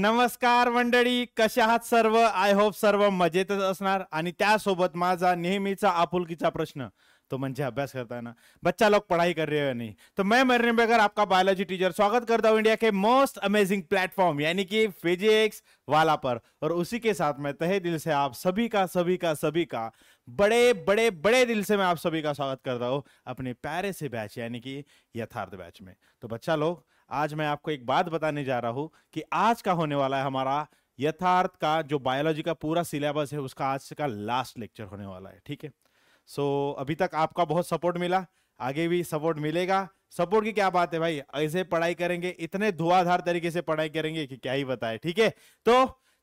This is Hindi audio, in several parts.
नमस्कार मंडळी कशा आहात सर्व आय होप सर्व मजेतच असणार आणि त्यासोबत माझा नेहमीचा आपुलकीचा प्रश्न तो म्हणजे अभ्यास करता है ना बच्चा लोग पढ़ाई कर रहे हो नहीं तो मैं मरीन बेगर आपका बायोलॉजी टीचर स्वागत करता हूँ इंडिया के मोस्ट अमेजिंग प्लेटफॉर्म यानी कि फिजिक्स वाला पर और उसी के साथ मैं तहे दिल से आप सभी का सभी का सभी का बड़े बड़े बड़े दिल से मैं आप सभी का स्वागत करता हूँ अपने प्यारे से बैच यानी कि यथार्थ बैच में तो बच्चा लोग आज मैं आपको एक बात बताने जा रहा हूं कि आज का होने वाला है हमारा यथार्थ का जो बायोलॉजी का पूरा सिलेबस है उसका आज का लास्ट लेक्चर होने वाला है ठीक है सो अभी तक आपका बहुत सपोर्ट मिला आगे भी सपोर्ट मिलेगा सपोर्ट की क्या बात है भाई ऐसे पढ़ाई करेंगे इतने धुआधार तरीके से पढ़ाई करेंगे कि क्या ही बताए ठीक है तो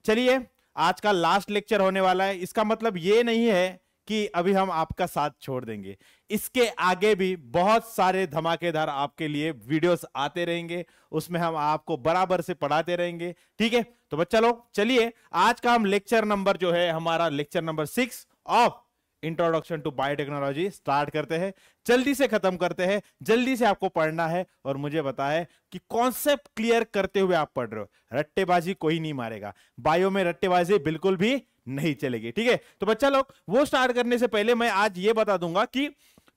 चलिए आज का लास्ट लेक्चर होने वाला है इसका मतलब ये नहीं है कि अभी हम आपका साथ छोड़ देंगे इसके आगे भी बहुत सारे धमाकेदार आपके लिए वीडियोस आते रहेंगे उसमें हम आपको बराबर से पढ़ाते रहेंगे ठीक है तो बच्चा लोग चलिए आज का हम लेक्चर नंबर जो है हमारा lecture number six of introduction to biotechnology start करते हैं जल्दी से खत्म करते हैं जल्दी से आपको पढ़ना है और मुझे बता है कि कॉन्सेप्ट क्लियर करते हुए आप पढ़ रहे हो रट्टेबाजी कोई नहीं मारेगा बायो में रट्टेबाजी बिल्कुल भी नहीं चलेगी ठीक है तो बच्चा लोग वो स्टार्ट करने से पहले मैं आज ये बता दूंगा कि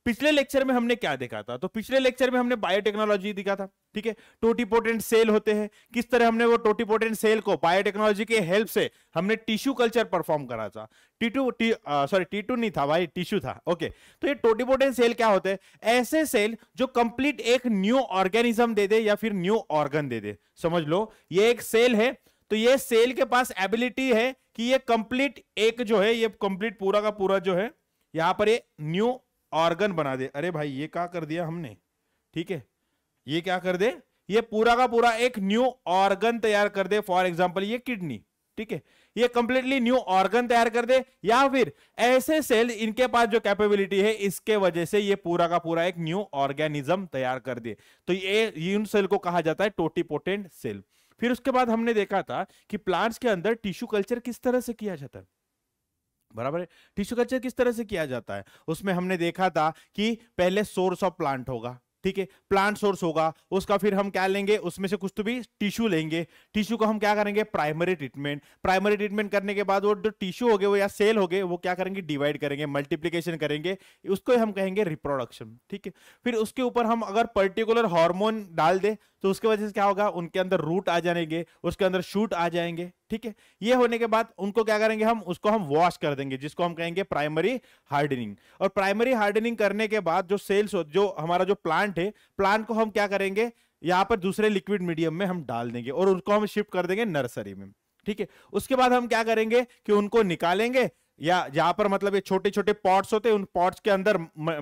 पिछले लेक्चर में हमने क्या देखा था तो पिछले लेक्चर में हमने बायोटेक्नोलॉजी दिखा था ठीक है टोटीपोटेंट सेल होते हैं किस तरह हमने वो टोटीपोटेंट सेल को बायोटेक्नोलॉजी के हेल्प से हमने टिश्यू कल्चर परफॉर्म करा था T two sorry T two नहीं था भाई टिश्यू था ओके तो ये टोटीपोटेंट सेल क्या होते हैं ऐसे सेल जो कंप्लीट एक न्यू ऑर्गेनिज्म दे दे या फिर न्यू ऑर्गन दे दे समझ लो ये एक सेल है तो ये सेल के पास एबिलिटी है कि ये कंप्लीट एक जो है ये कंप्लीट पूरा का पूरा जो है यहां पर ये न्यू ऑर्गन बना दे अरे भाई ये क्या कर दिया हमने ठीक है ये क्या कर दे ये पूरा का पूरा एक न्यू ऑर्गन तैयार कर दे फॉर एग्जाम्पल ये किडनी ठीक है ये कंप्लीटली न्यू ऑर्गन तैयार कर दे या फिर ऐसे सेल इनके पास जो कैपेबिलिटी है इसके वजह से ये पूरा का पूरा एक न्यू ऑर्गेनिज्म तैयार कर दे तो ये इन सेल को कहा जाता है टोटीपोटेंट सेल फिर उसके बाद हमने देखा था कि प्लांट्स के अंदर टिश्यू कल्चर किस तरह से किया जाता है बराबर है टिश्यू कल्चर किस तरह से किया जाता है उसमें हमने देखा था कि पहले सोर्स ऑफ प्लांट होगा ठीक है प्लांट सोर्स होगा उसका फिर हम क्या लेंगे उसमें से कुछ तो भी टिश्यू लेंगे टिश्यू को हम क्या करेंगे प्राइमरी ट्रीटमेंट प्राइमरी ट्रीटमेंट करने के बाद वो जो टिश्यू हो गए वो या सेल हो गए वो क्या करेंगे डिवाइड करेंगे मल्टीप्लीकेशन करेंगे उसको हम कहेंगे रिप्रोडक्शन ठीक है फिर उसके ऊपर हम अगर पर्टिकुलर हार्मोन डाल दे तो उसके वजह से क्या होगा उनके अंदर रूट आ जाएंगे उसके अंदर शूट आ जाएंगे ठीक है ये होने के बाद उनको क्या करेंगे हम उसको हम वॉश कर देंगे जिसको हम कहेंगे प्राइमरी हार्डनिंग और प्राइमरी हार्डनिंग करने के बाद जो सेल्स जो हमारा जो प्लांट प्लांट है प्लांट को हम क्या करेंगे यहाँ पर दूसरे लिक्विड मीडियम में हम डाल देंगे और उनको हम शिफ्ट कर देंगे नर्सरी में ठीक है उसके बाद हम क्या करेंगे कि उनको निकालेंगे या जहां पर मतलब ये छोटे छोटे पॉट्स होते हैं उन पॉट्स के अंदर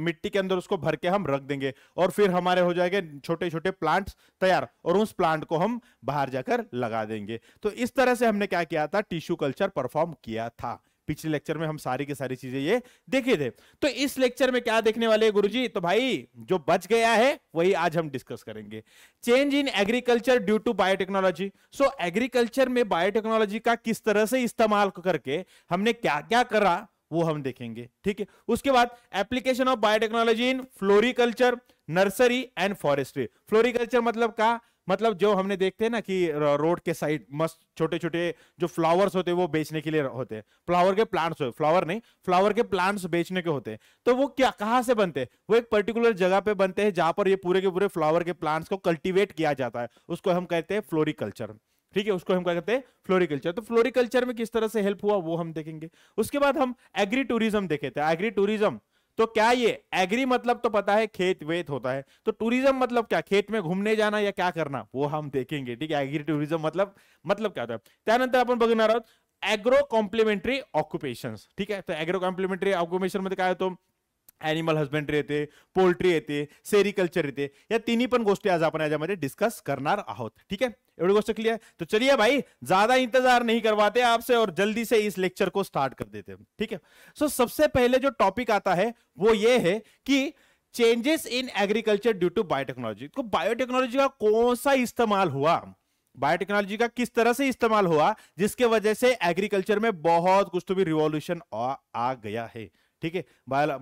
मिट्टी के अंदर उसको भर के हम रख देंगे और फिर हमारे हो जाएंगे छोटे छोटे प्लांट्स तैयार और उस प्लांट को हम बाहर जाकर लगा देंगे तो इस तरह से हमने क्या किया था टिश्यू कल्चर परफॉर्म किया था पिछले लेक्चर में हम सारी की सारी चीजें ये देखे थे तो इस लेक्चर में क्या देखने वाले गुरु जी तो भाई जो बच गया है वही आज हम डिस्कस करेंगे change in agriculture due to biotechnology so agriculture में बायोटेक्नोलॉजी का किस तरह से इस्तेमाल करके हमने क्या क्या करा वो हम देखेंगे ठीक है उसके बाद application of biotechnology in floriculture nursery and forestry floriculture मतलब का मतलब जो हमने देखते हैं ना कि रोड के साइड मस्त छोटे छोटे जो फ्लावर्स होते हैं वो बेचने के लिए होते हैं फ्लावर के प्लांट्स होते फ्लावर नहीं फ्लावर के प्लांट्स बेचने के होते हैं तो वो क्या कहाँ से बनते हैं वो एक पर्टिकुलर जगह पे बनते हैं जहां पर ये पूरे के पूरे फ्लावर के प्लांट्स को कल्टिवेट किया जाता है उसको हम कहते हैं फ्लोरिकल्चर ठीक है उसको हम क्या कहते हैं फ्लोरिकल्चर तो फ्लोरिकल्चर में किस तरह से हेल्प हुआ वो हम देखेंगे उसके बाद हम एग्री टूरिज्म देखे थे एग्री टूरिज्म तो क्या ये एग्री मतलब तो पता है खेत वेत होता है तो टूरिज्म मतलब क्या खेत में घूमने जाना या क्या करना वो हम देखेंगे ठीक है एग्री टूरिज्म मतलब मतलब क्या होता है अपन बघणार एग्रो कॉम्प्लिमेंटरी ठीक है तो एग्रो कॉम्प्लिमेंटरी ऑक्युपेशन मध्ये काय तो ॲनिमल हजबेंड्री येते पोल्ट्री येते सेरिकल्चर येते या तिन्ही पण गोष्टी आज आपण याच्यामध्ये डिस्कस करणार आहोत ठीक है एवढी गोष्ट क्लियर तो चलिए भाई ज्यादा इंतजार नहीं करवाते आपसे और जल्दी से इस लेक्चर को स्टार्ट कर देते हैं ठीक है सो so, सबसे पहले जो टॉपिक आता है वो ये है कि changes in agriculture due to biotechnology तो बायोटेक्नोलॉजी का कौन सा इस्तेमाल हुआ बायोटेक्नोलॉजी का किस तरह से इस्तेमाल हुआ जिसके वजह से एग्रीकल्चर में बहुत कुछ तो भी रिवॉल्यूशन आ गया है ठीक है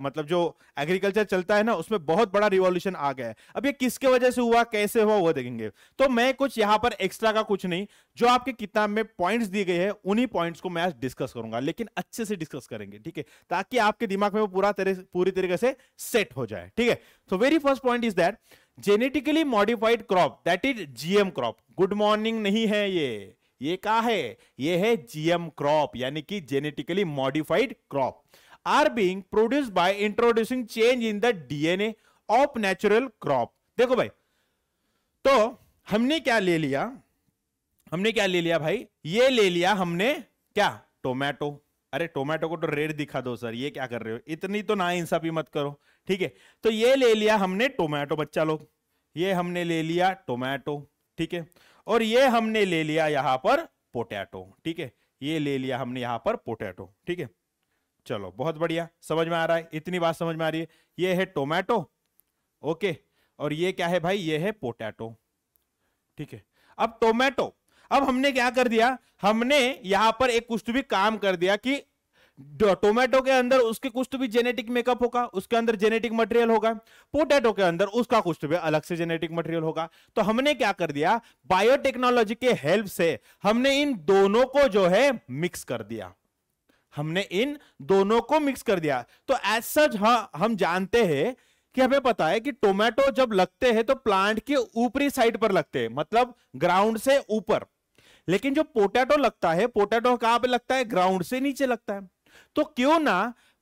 मतलब जो एग्रीकल्चर चलता है ना उसमें बहुत बड़ा रिवॉल्यूशन आ गया है अब ये किसके वजह से हुआ कैसे हुआ वो देखेंगे तो मैं कुछ यहाँ पर एक्स्ट्रा का कुछ नहीं जो आपके किताब में पॉइंट्स दी गई है उन्हीं पॉइंट्स को मैं आज डिस्कस करूंगा लेकिन अच्छे से डिस्कस करेंगे ठीक है ताकि आपके दिमाग में वो पूरा तरह पूरी तरीके से सेट हो जाए ठीक है तो very first point is that genetically modified crop that is GM crop good morning नहीं है ये ये क्या है ये है जीएम क्रॉप यानी कि genetically modified crop are being produce by introducing change in the DNA of natural crop देखो भाई तो हमने क्या ले लिया हमने क्या ले लिया भाई ये ले लिया हमने क्या टोमेटो अरे टोमेटो को तो रेड दिखा दो सर ये क्या कर रहे हो इतनी तो ना इंसाफ मत करो ठीक है तो ये ले लिया हमने टोमेटो बच्चा लोग ये हमने ले लिया टोमेटो ठीक है और ये हमने ले लिया यहां पर पोटैटो ठीक है ये ले लिया हमने यहां पर पोटैटो ठीक है चलो बहुत बढ़िया समझ में आ रहा है इतनी बात समझ में आ रही है ये है टोमेटो ओके और ये क्या है भाई ये है पोटैटो ठीक है अब टोमेटो अब हमने क्या कर दिया हमने यहां पर एक कुछ भी काम कर दिया कि टोमेटो के अंदर उसके कुछ भी जेनेटिक मेकअप होगा उसके अंदर जेनेटिक मटेरियल होगा पोटैटो के अंदर उसका कुछ भी अलग से जेनेटिक मटेरियल होगा तो हमने क्या कर दिया बायोटेक्नोलॉजी के हेल्प से हमने इन दोनों को जो है मिक्स कर दिया हमने इन दोनों को मिक्स कर दिया तो एज सच हाँ हम जानते हैं कि हमें पता है कि टोमेटो जब लगते हैं तो प्लांट के ऊपरी साइड पर लगते हैं मतलब ग्राउंड से ऊपर लेकिन जो पोटैटो लगता है पोटैटो कहां पे लगता है ग्राउंड से नीचे लगता है तो क्यों ना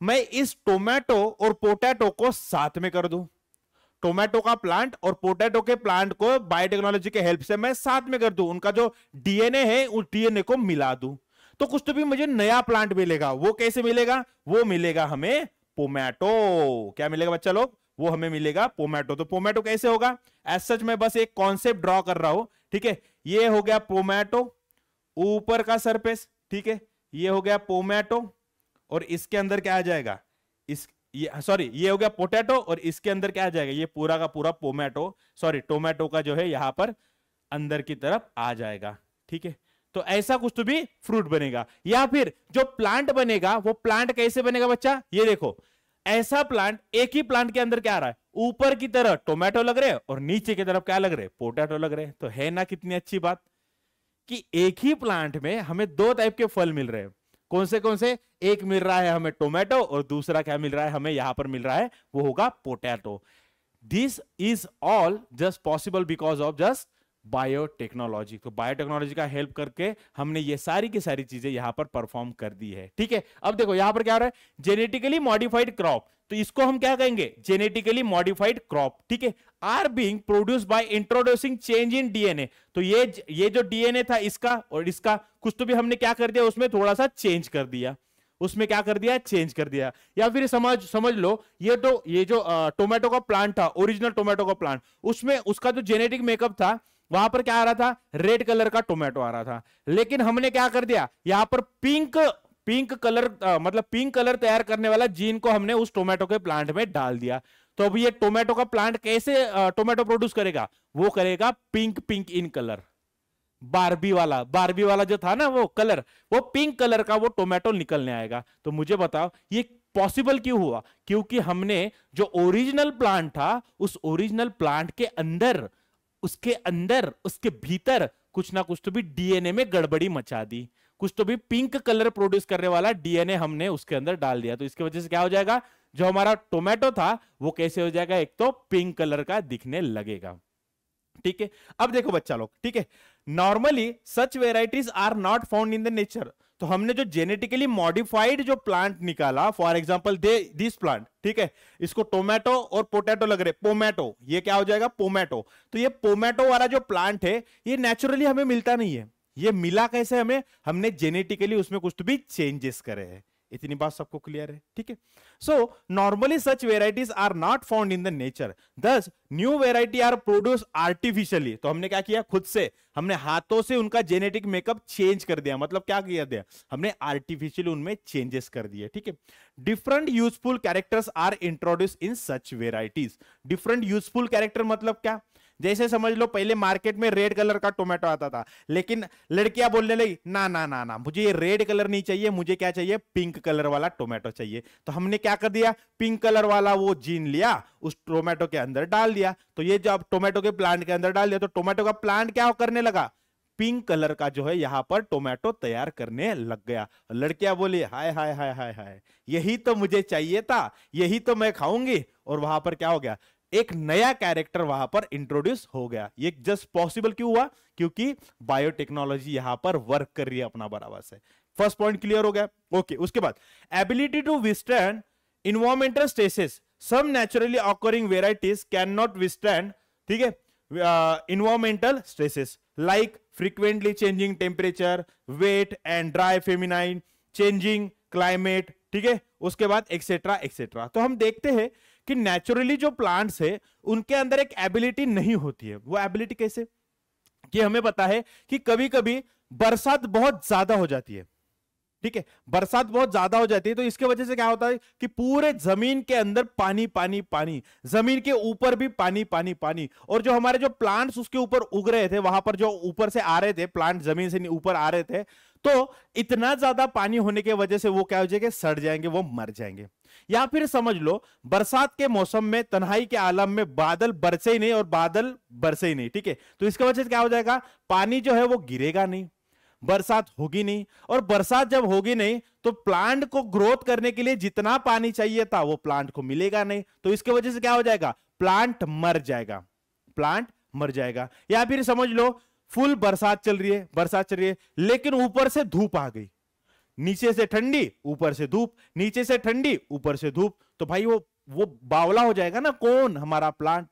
मैं इस टोमेटो और पोटैटो को साथ में कर दूं टोमेटो का प्लांट और पोटैटो के प्लांट को बायोटेक्नोलॉजी के हेल्प से मैं साथ में कर दूं उनका जो डीएनए है उस डीएनए को मिला दूं तो कुछ तो भी मुझे नया प्लांट मिलेगा वो कैसे मिलेगा वो मिलेगा हमें पोमैटो क्या मिलेगा बच्चा लोग वो हमें मिलेगा पोमैटो तो पोमैटो कैसे होगा एज सच मैं बस एक कॉन्सेप्ट ड्रॉ कर रहा हूं ठीक है ये हो गया पोमैटो ऊपर का सरफेस ठीक है ये हो गया पोमैटो और इसके अंदर क्या आ जाएगा इस ये सॉरी ये हो गया पोटैटो और इसके अंदर क्या आ जाएगा ये पूरा का पूरा पोमैटो सॉरी टोमेटो का जो है यहां पर अंदर की तरफ आ जाएगा ठीक है तो ऐसा कुछ तो भी फ्रूट बनेगा या फिर जो प्लांट बनेगा वो प्लांट कैसे बनेगा बच्चा ये देखो ऐसा प्लांट एक ही प्लांट के अंदर क्या आ रहा है ऊपर की तरह टोमेटो लग रहे हैं और नीचे की तरफ क्या लग रहे हैं पोटैटो लग रहे तो है ना कितनी अच्छी बात कि एक ही प्लांट में हमें दो टाइप के फल मिल रहे हैं कौन से कौन से एक मिल रहा है हमें टोमेटो और दूसरा क्या मिल रहा है हमें यहां पर मिल रहा है वो होगा potato this is all just possible because of just biotechnology तो बायोटेक्नोलॉजी का हेल्प करके हमने ये सारी की सारी चीजें यहां पर परफॉर्म कर दी है ठीक है अब देखो यहां पर क्या हो रहा है जेनेटिकली मॉडिफाइड क्रॉप तो इसको हम क्या कहेंगे जेनेटिकली मॉडिफाइड क्रॉप ठीक है are being produce by introducing change in DNA तो ये ये जो डीएनए था इसका और इसका कुछ तो भी हमने क्या कर दिया उसमें थोड़ा सा चेंज कर दिया उसमें क्या कर दिया चेंज कर दिया या फिर समझ समझ लो ये तो ये जो टोमेटो का प्लांट था ओरिजिनल टोमेटो का प्लांट उसमें उसका जो जेनेटिक मेकअप था वहां पर क्या आ रहा था रेड कलर का टोमेटो आ रहा था लेकिन हमने क्या कर दिया यहां पर पिंक पिंक कलर आ, मतलब पिंक कलर तैयार करने वाला जीन को हमने उस टोमेटो के प्लांट में डाल दिया तो अब ये टोमेटो का प्लांट कैसे टोमेटो प्रोड्यूस करेगा वो करेगा pink pink in colour Barbie वाला बारबी वाला जो था ना वो कलर वो पिंक कलर का वो टोमेटो निकलने आएगा तो मुझे बताओ ये पॉसिबल क्यों हुआ क्योंकि हमने जो ओरिजिनल प्लांट था उस ओरिजिनल प्लांट के अंदर उसके अंदर उसके भीतर कुछ ना कुछ तो भी डीएनए में गड़बड़ी मचा दी कुछ तो भी पिंक कलर प्रोड्यूस करने वाला डीएनए हमने उसके अंदर डाल दिया तो इसकी वजह से क्या हो जाएगा जो हमारा टोमेटो था वो कैसे हो जाएगा एक तो पिंक कलर का दिखने लगेगा ठीक है अब देखो बच्चा लोग ठीक है normally such varieties are not found in the nature तो हमने जो जेनेटिकली मॉडिफाइड जो प्लांट निकाला फॉर एग्जाम्पल दे दिस प्लांट ठीक है इसको टोमेटो और पोटैटो लग रहे पोमेटो ये क्या हो जाएगा पोमेटो तो ये पोमेटो वाला जो प्लांट है ये नेचुरली हमें मिलता नहीं है ये मिला कैसे हमें हमने जेनेटिकली उसमें कुछ तो भी चेंजेस करे हैं इतनी बात सबको क्लियर है ठीक है so normally such varieties are not found in the nature this new variety are produce artificially तो हमने क्या किया खुद से हमने हाथों से उनका जेनेटिक मेकअप चेंज कर दिया मतलब क्या किया दिया हमने आर्टिफिशियली उनमें चेंजेस कर दिए ठीक है different useful characters are introduce in such varieties different useful character मतलब क्या जैसे समझ लो पहले मार्केट में रेड कलर का टोमेटो आता था लेकिन लड़कियां बोलने लगी ना ना ना ना मुझे ये रेड कलर नहीं चाहिए मुझे क्या चाहिए पिंक कलर वाला टोमेटो चाहिए तो हमने क्या कर दिया पिंक कलर वाला वो जीन लिया उस टोमेटो के अंदर डाल दिया तो ये जब टोमेटो के प्लांट के अंदर डाल दिया तो टोमेटो का प्लांट क्या करने लगा पिंक कलर का जो है यहाँ पर टोमेटो तैयार करने लग गया लड़कियां बोली हाय हाय हाय हाय हाय यही तो मुझे चाहिए था यही तो मैं खाऊंगी और वहां पर क्या हो गया एक नया कैरेक्टर वहां पर इंट्रोड्यूस हो गया ये जस्ट पॉसिबल क्यों हुआ क्योंकि बायोटेक्नोलॉजी यहां पर वर्क कर रही है अपना बराबर से फर्स्ट पॉइंट क्लियर हो गया ओके उसके बाद ability to withstand environmental stresses some naturally occurring varieties can not withstand ठीक है environmental stresses like frequently changing temperature wet and dry famine changing climate ठीक है उसके बाद एक्सेट्रा एक्सेट्रा तो हम देखते हैं कि नेचुरली जो प्लांट्स है उनके अंदर एक एबिलिटी नहीं होती है वो एबिलिटी कैसे कि हमें पता है कि कभी कभी बरसात बहुत ज्यादा हो जाती है ठीक है बरसात बहुत ज्यादा हो जाती है तो इसके वजह से क्या होता है कि पूरे जमीन के अंदर पानी पानी पानी जमीन के ऊपर भी पानी पानी पानी और जो हमारे जो प्लांट्स उसके ऊपर उग रहे थे वहां पर जो ऊपर से आ रहे थे प्लांट जमीन से ऊपर आ रहे थे तो इतना ज्यादा पानी होने के वजह से वो क्या हो जाएगा सड़ जाएंगे वो मर जाएंगे या फिर समझ लो बरसात के मौसम में तनाई के आलम में बादल बरसे ही नहीं और बादल बरसे ही नहीं ठीक है तो इसके वजह से क्या हो जाएगा पानी जो है वो गिरेगा नहीं बरसात होगी नहीं और बरसात जब होगी नहीं तो प्लांट को ग्रोथ करने के लिए जितना पानी चाहिए था वो प्लांट को मिलेगा नहीं तो इसके वजह से क्या हो जाएगा प्लांट मर जाएगा प्लांट मर जाएगा या फिर समझ लो फुल बरसात चल रही है बरसात चल रही है लेकिन ऊपर से धूप आ गई नीचे से ठंडी ऊपर से धूप नीचे से ठंडी ऊपर से धूप तो भाई वो वो बावला हो जाएगा ना कौन हमारा प्लांट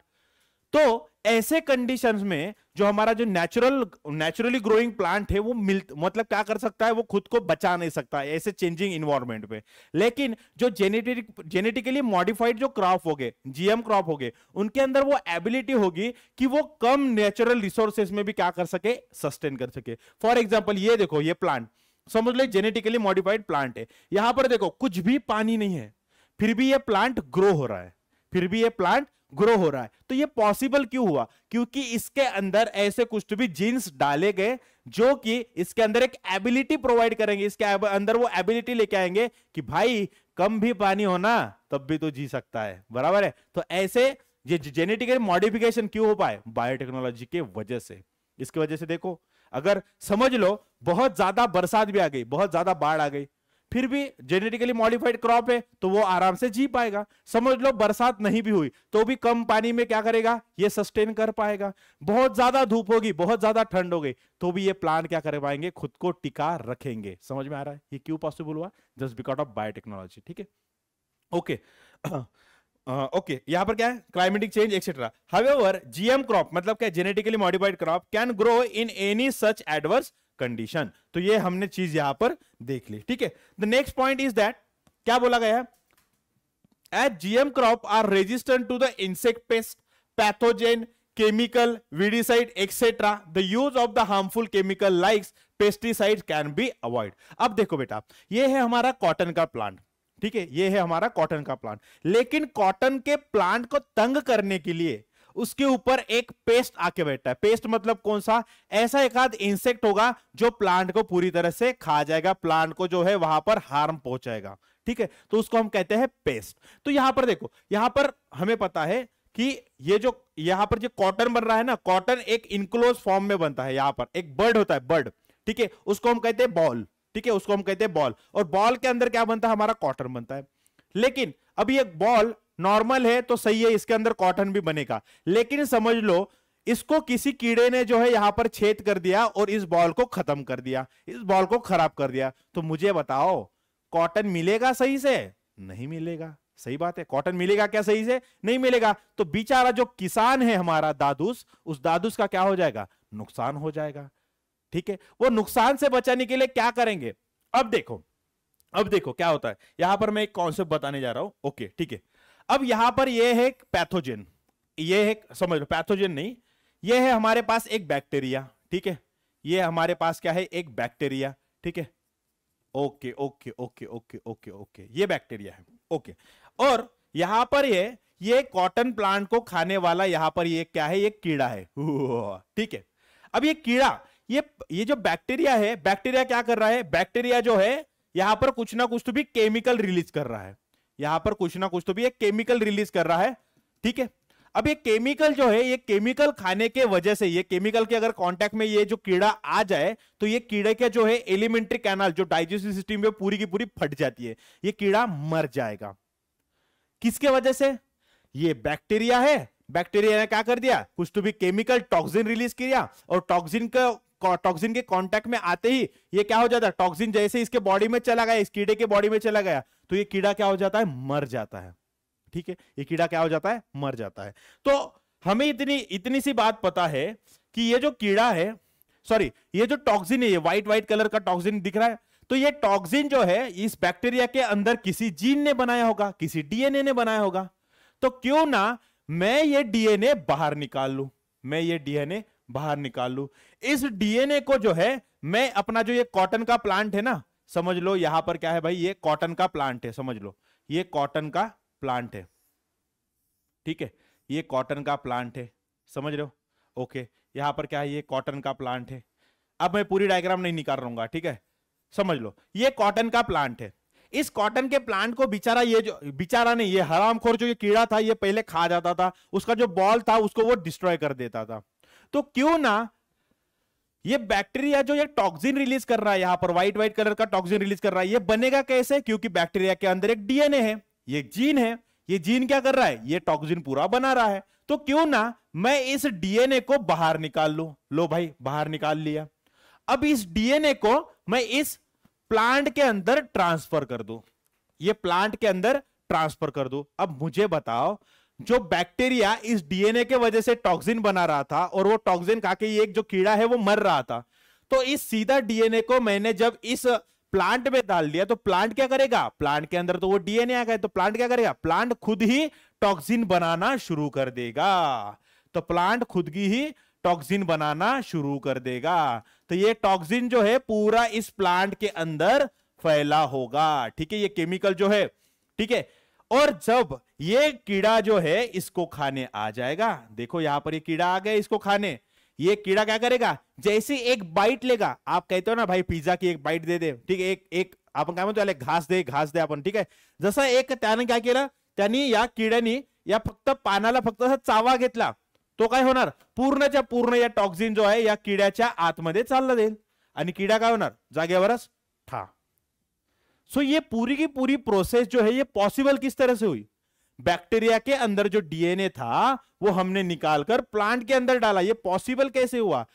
तो ऐसे कंडीशंस में जो हमारा जो नेचुरल नेचुरली ग्रोइंग प्लांट है वो मिल मतलब क्या कर सकता है वो खुद को बचा नहीं सकता है ऐसे चेंजिंग इन्वायरमेंट पे लेकिन जो जेनेटिक जेनेटिकली मॉडिफाइड जो क्रॉप हो गए जीएम क्रॉप हो गए उनके अंदर वो एबिलिटी होगी कि वो कम नेचुरल रिसोर्सेस में भी क्या कर सके सस्टेन कर सके फॉर एग्जाम्पल ये देखो ये प्लांट समझ लो जेनेटिकली मॉडिफाइड प्लांट है यहां पर देखो कुछ भी पानी नहीं है फिर भी ये प्लांट ग्रो हो रहा है फिर भी ये प्लांट ग्रो हो रहा है तो ये पॉसिबल क्यों हुआ क्योंकि इसके अंदर ऐसे कुछ भी जीन्स डाले गए जो कि इसके अंदर एक एबिलिटी प्रोवाइड करेंगे इसके अंदर वो एबिलिटी लेके आएंगे कि भाई कम भी पानी होना तब भी तो जी सकता है बराबर है तो ऐसे ये जेनेटिकली मॉडिफिकेशन क्यों हो पाए बायोटेक्नोलॉजी के वजह से इसकी वजह से देखो अगर समझ लो बहुत ज्यादा बरसात भी आ गई बहुत ज्यादा बाढ़ आ गई फिर भी जेनेटिकली मॉडिफाइड क्रॉप है तो वो आराम से जी पाएगा समझ लो बरसात नहीं भी हुई तो भी कम पानी में क्या करेगा ये सस्टेन कर पाएगा बहुत ज्यादा धूप होगी बहुत ज्यादा ठंड हो गई तो भी ये प्लांट क्या कर पाएंगे खुद को टिका रखेंगे समझ में आ रहा है ये क्यों पॉसिबल हुआ जस्ट बिकॉज ऑफ बायोटेक्नोलॉजी ठीक है ओके ओके uh, यहाँ पर क्या है climatic change etcetera however GM crop मतलब क्या genetically modified crop can grow in any such adverse condition तो ये हमने चीज यहां पर देख ली ठीक है the next point is that क्या बोला गया as GM crop are resistant to the insect pest pathogen chemical weedicide, etcetera the use of the harmful chemical likes pesticide can be avoid अब देखो बेटा ये है हमारा कॉटन का प्लांट ठीक है ये है हमारा कॉटन का प्लांट लेकिन कॉटन के प्लांट को तंग करने के लिए उसके ऊपर एक पेस्ट आके बैठता है पेस्ट मतलब कौन सा ऐसा एक आध इंसेक्ट होगा जो प्लांट को पूरी तरह से खा जाएगा प्लांट को जो है वहां पर हार्म पहुंचाएगा ठीक है तो उसको हम कहते हैं पेस्ट तो यहां पर देखो यहां पर हमें पता है कि ये जो यहां पर जो कॉटन बन रहा है ना कॉटन एक इनक्लोज फॉर्म में बनता है यहां पर एक बर्ड होता है बर्ड ठीक है उसको हम कहते हैं बॉल ठीक है उसको हम कहते हैं बॉल और बॉल के अंदर क्या बनता है हमारा कॉटन बनता है लेकिन अभी एक बॉल नॉर्मल है तो सही है इसके अंदर कॉटन भी बनेगा लेकिन समझ लो इसको किसी कीड़े ने जो है यहां पर छेद कर दिया और इस बॉल को खत्म कर दिया इस बॉल को खराब कर दिया तो मुझे बताओ कॉटन मिलेगा सही से नहीं मिलेगा सही बात है कॉटन मिलेगा क्या सही से नहीं मिलेगा तो बेचारा जो किसान है हमारा दादूस उस दादूस का क्या हो जाएगा नुकसान हो जाएगा ठीक है वो नुकसान से बचाने के लिए क्या करेंगे अब देखो अब देखो क्या होता है यहां पर मैं एक कॉन्सेप्ट बताने जा रहा हूं ओके ठीक है अब यहां पर यह है पैथोजेन ये है समझ लो पैथोजेन नहीं ये है हमारे पास एक बैक्टीरिया ठीक है ये हमारे पास क्या है एक बैक्टीरिया ठीक है okay okay okay okay okay okay ये बैक्टीरिया है ओके और यहां पर ये ये कॉटन प्लांट को खाने वाला यहां पर ये क्या है ये कीड़ा है ठीक है अब ये कीड़ा ये ये जो बैक्टीरिया है बैक्टीरिया क्या कर रहा है बैक्टीरिया जो है यहां पर कुछ ना कुछ तो भी केमिकल रिलीज कर रहा है यहां पर कुछ ना कुछ तो भी एक केमिकल रिलीज कर रहा है ठीक है अब ये केमिकल जो है ये केमिकल खाने के वजह से ये केमिकल के अगर कांटेक्ट में ये जो कीड़ा आ जाए तो ये कीड़े के जो है एलिमेंट्री कैनाल जो डाइजेस्टिव सिस्टम में पूरी की पूरी फट जाती है ये कीड़ा मर जाएगा किसके वजह से ये बैक्टीरिया है बैक्टीरिया ने क्या कर दिया कुछ तो भी केमिकल टॉक्सिन रिलीज किया और टॉक्सिन का टॉक्सिन के कांटेक्ट में आते ही ये क्या हो जाता है टॉक्सिन जैसे इसके बॉडी में चला गया इस कीड़े के बॉडी में चला गया तो ये कीड़ा क्या हो जाता है मर जाता है ठीक है ये कीड़ा क्या हो जाता है मर जाता है तो हमें इतनी इतनी सी बात पता है कि ये जो कीड़ा है सॉरी ये जो टॉक्सिन है ये व्हाइट व्हाइट कलर का टॉक्सिन दिख रहा है तो ये टॉक्सिन जो है इस बैक्टीरिया के अंदर किसी जीन ने बनाया होगा किसी डीएनए ने बनाया होगा तो क्यों ना मैं ये डीएनए बाहर निकाल लू मैं ये डीएनए बाहर निकाल लू इस डीएनए को जो है मैं अपना जो ये कॉटन का प्लांट है ना समझ लो यहां पर क्या है भाई ये कॉटन का प्लांट है समझ लो ये कॉटन का प्लांट है ठीक है ये कॉटन का प्लांट है समझ रहे हो ओके यहां पर क्या है ये कॉटन का प्लांट है अब मैं पूरी डायग्राम नहीं निकाल रूंगा ठीक है समझ लो ये कॉटन का प्लांट है इस कॉटन के प्लांट को बेचारा ये जो बेचारा नहीं ये हरामखोर जो ये कीड़ा था ये पहले खा जाता था उसका जो बॉल था उसको वो डिस्ट्रॉय कर देता था तो क्यों ना ये बैक्टीरिया जो ये टॉक्सिन रिलीज कर रहा है यहां पर व्हाइट व्हाइट कलर का टॉक्सिन रिलीज कर रहा है ये बनेगा कैसे क्योंकि बैक्टीरिया के अंदर एक डीएनए है ये जीन है ये जीन क्या कर रहा है ये टॉक्सिन पूरा बना रहा है तो क्यों ना मैं इस डीएनए को बाहर निकाल लू लो भाई बाहर निकाल लिया अब इस डीएनए को मैं इस प्लांट के अंदर ट्रांसफर कर दू ये प्लांट के अंदर ट्रांसफर कर दू अब मुझे बताओ जो बैक्टीरिया इस डीएनए के वजह से टॉक्सिन बना रहा था और वो टॉक्सिन का के एक जो कीड़ा है वो मर रहा था तो इस सीधा डीएनए को मैंने जब इस प्लांट में डाल दिया तो प्लांट क्या करेगा प्लांट के अंदर तो वो डीएनए आ गए तो प्लांट क्या करेगा प्लांट खुद ही टॉक्सिन बनाना शुरू कर देगा तो प्लांट खुद की ही टॉक्सिन बनाना शुरू कर देगा तो ये टॉक्सिन जो है पूरा इस प्लांट के अंदर फैला होगा ठीक है ये केमिकल जो है ठीक है और जब ये कीड़ा जो है इसको खाने आ जाएगा देखो यहां पर ये कीड़ा आ गया इसको खाने ये कीड़ा क्या करेगा जैसे एक बाइट लेगा आप कहते हो ना भाई पिज्जा की एक बाइट दे दे ठीक आहे एक एक आपण काय म्हणतो घास दे घास दे आपण ठीक आहे जसं एक त्याने काय केलं त्यांनी या किड्यानी या फक्त पानाला फक्त चावा घेतला तो काय होणार पूर्णच्या पूर्ण या टॉक्सिन जो आहे या किड्याच्या आतमध्ये चालला जाईल आणि किडा काय होणार जागेवरच सो ये पूरी की पूरी प्रोसेस जो है ये पॉसिबल किस तरह से हुई बैक्टीरिया के अंदर जो डीएनए था वो हमने निकालकर प्लांट के अंदर डाला ये पॉसिबल कैसे हुआ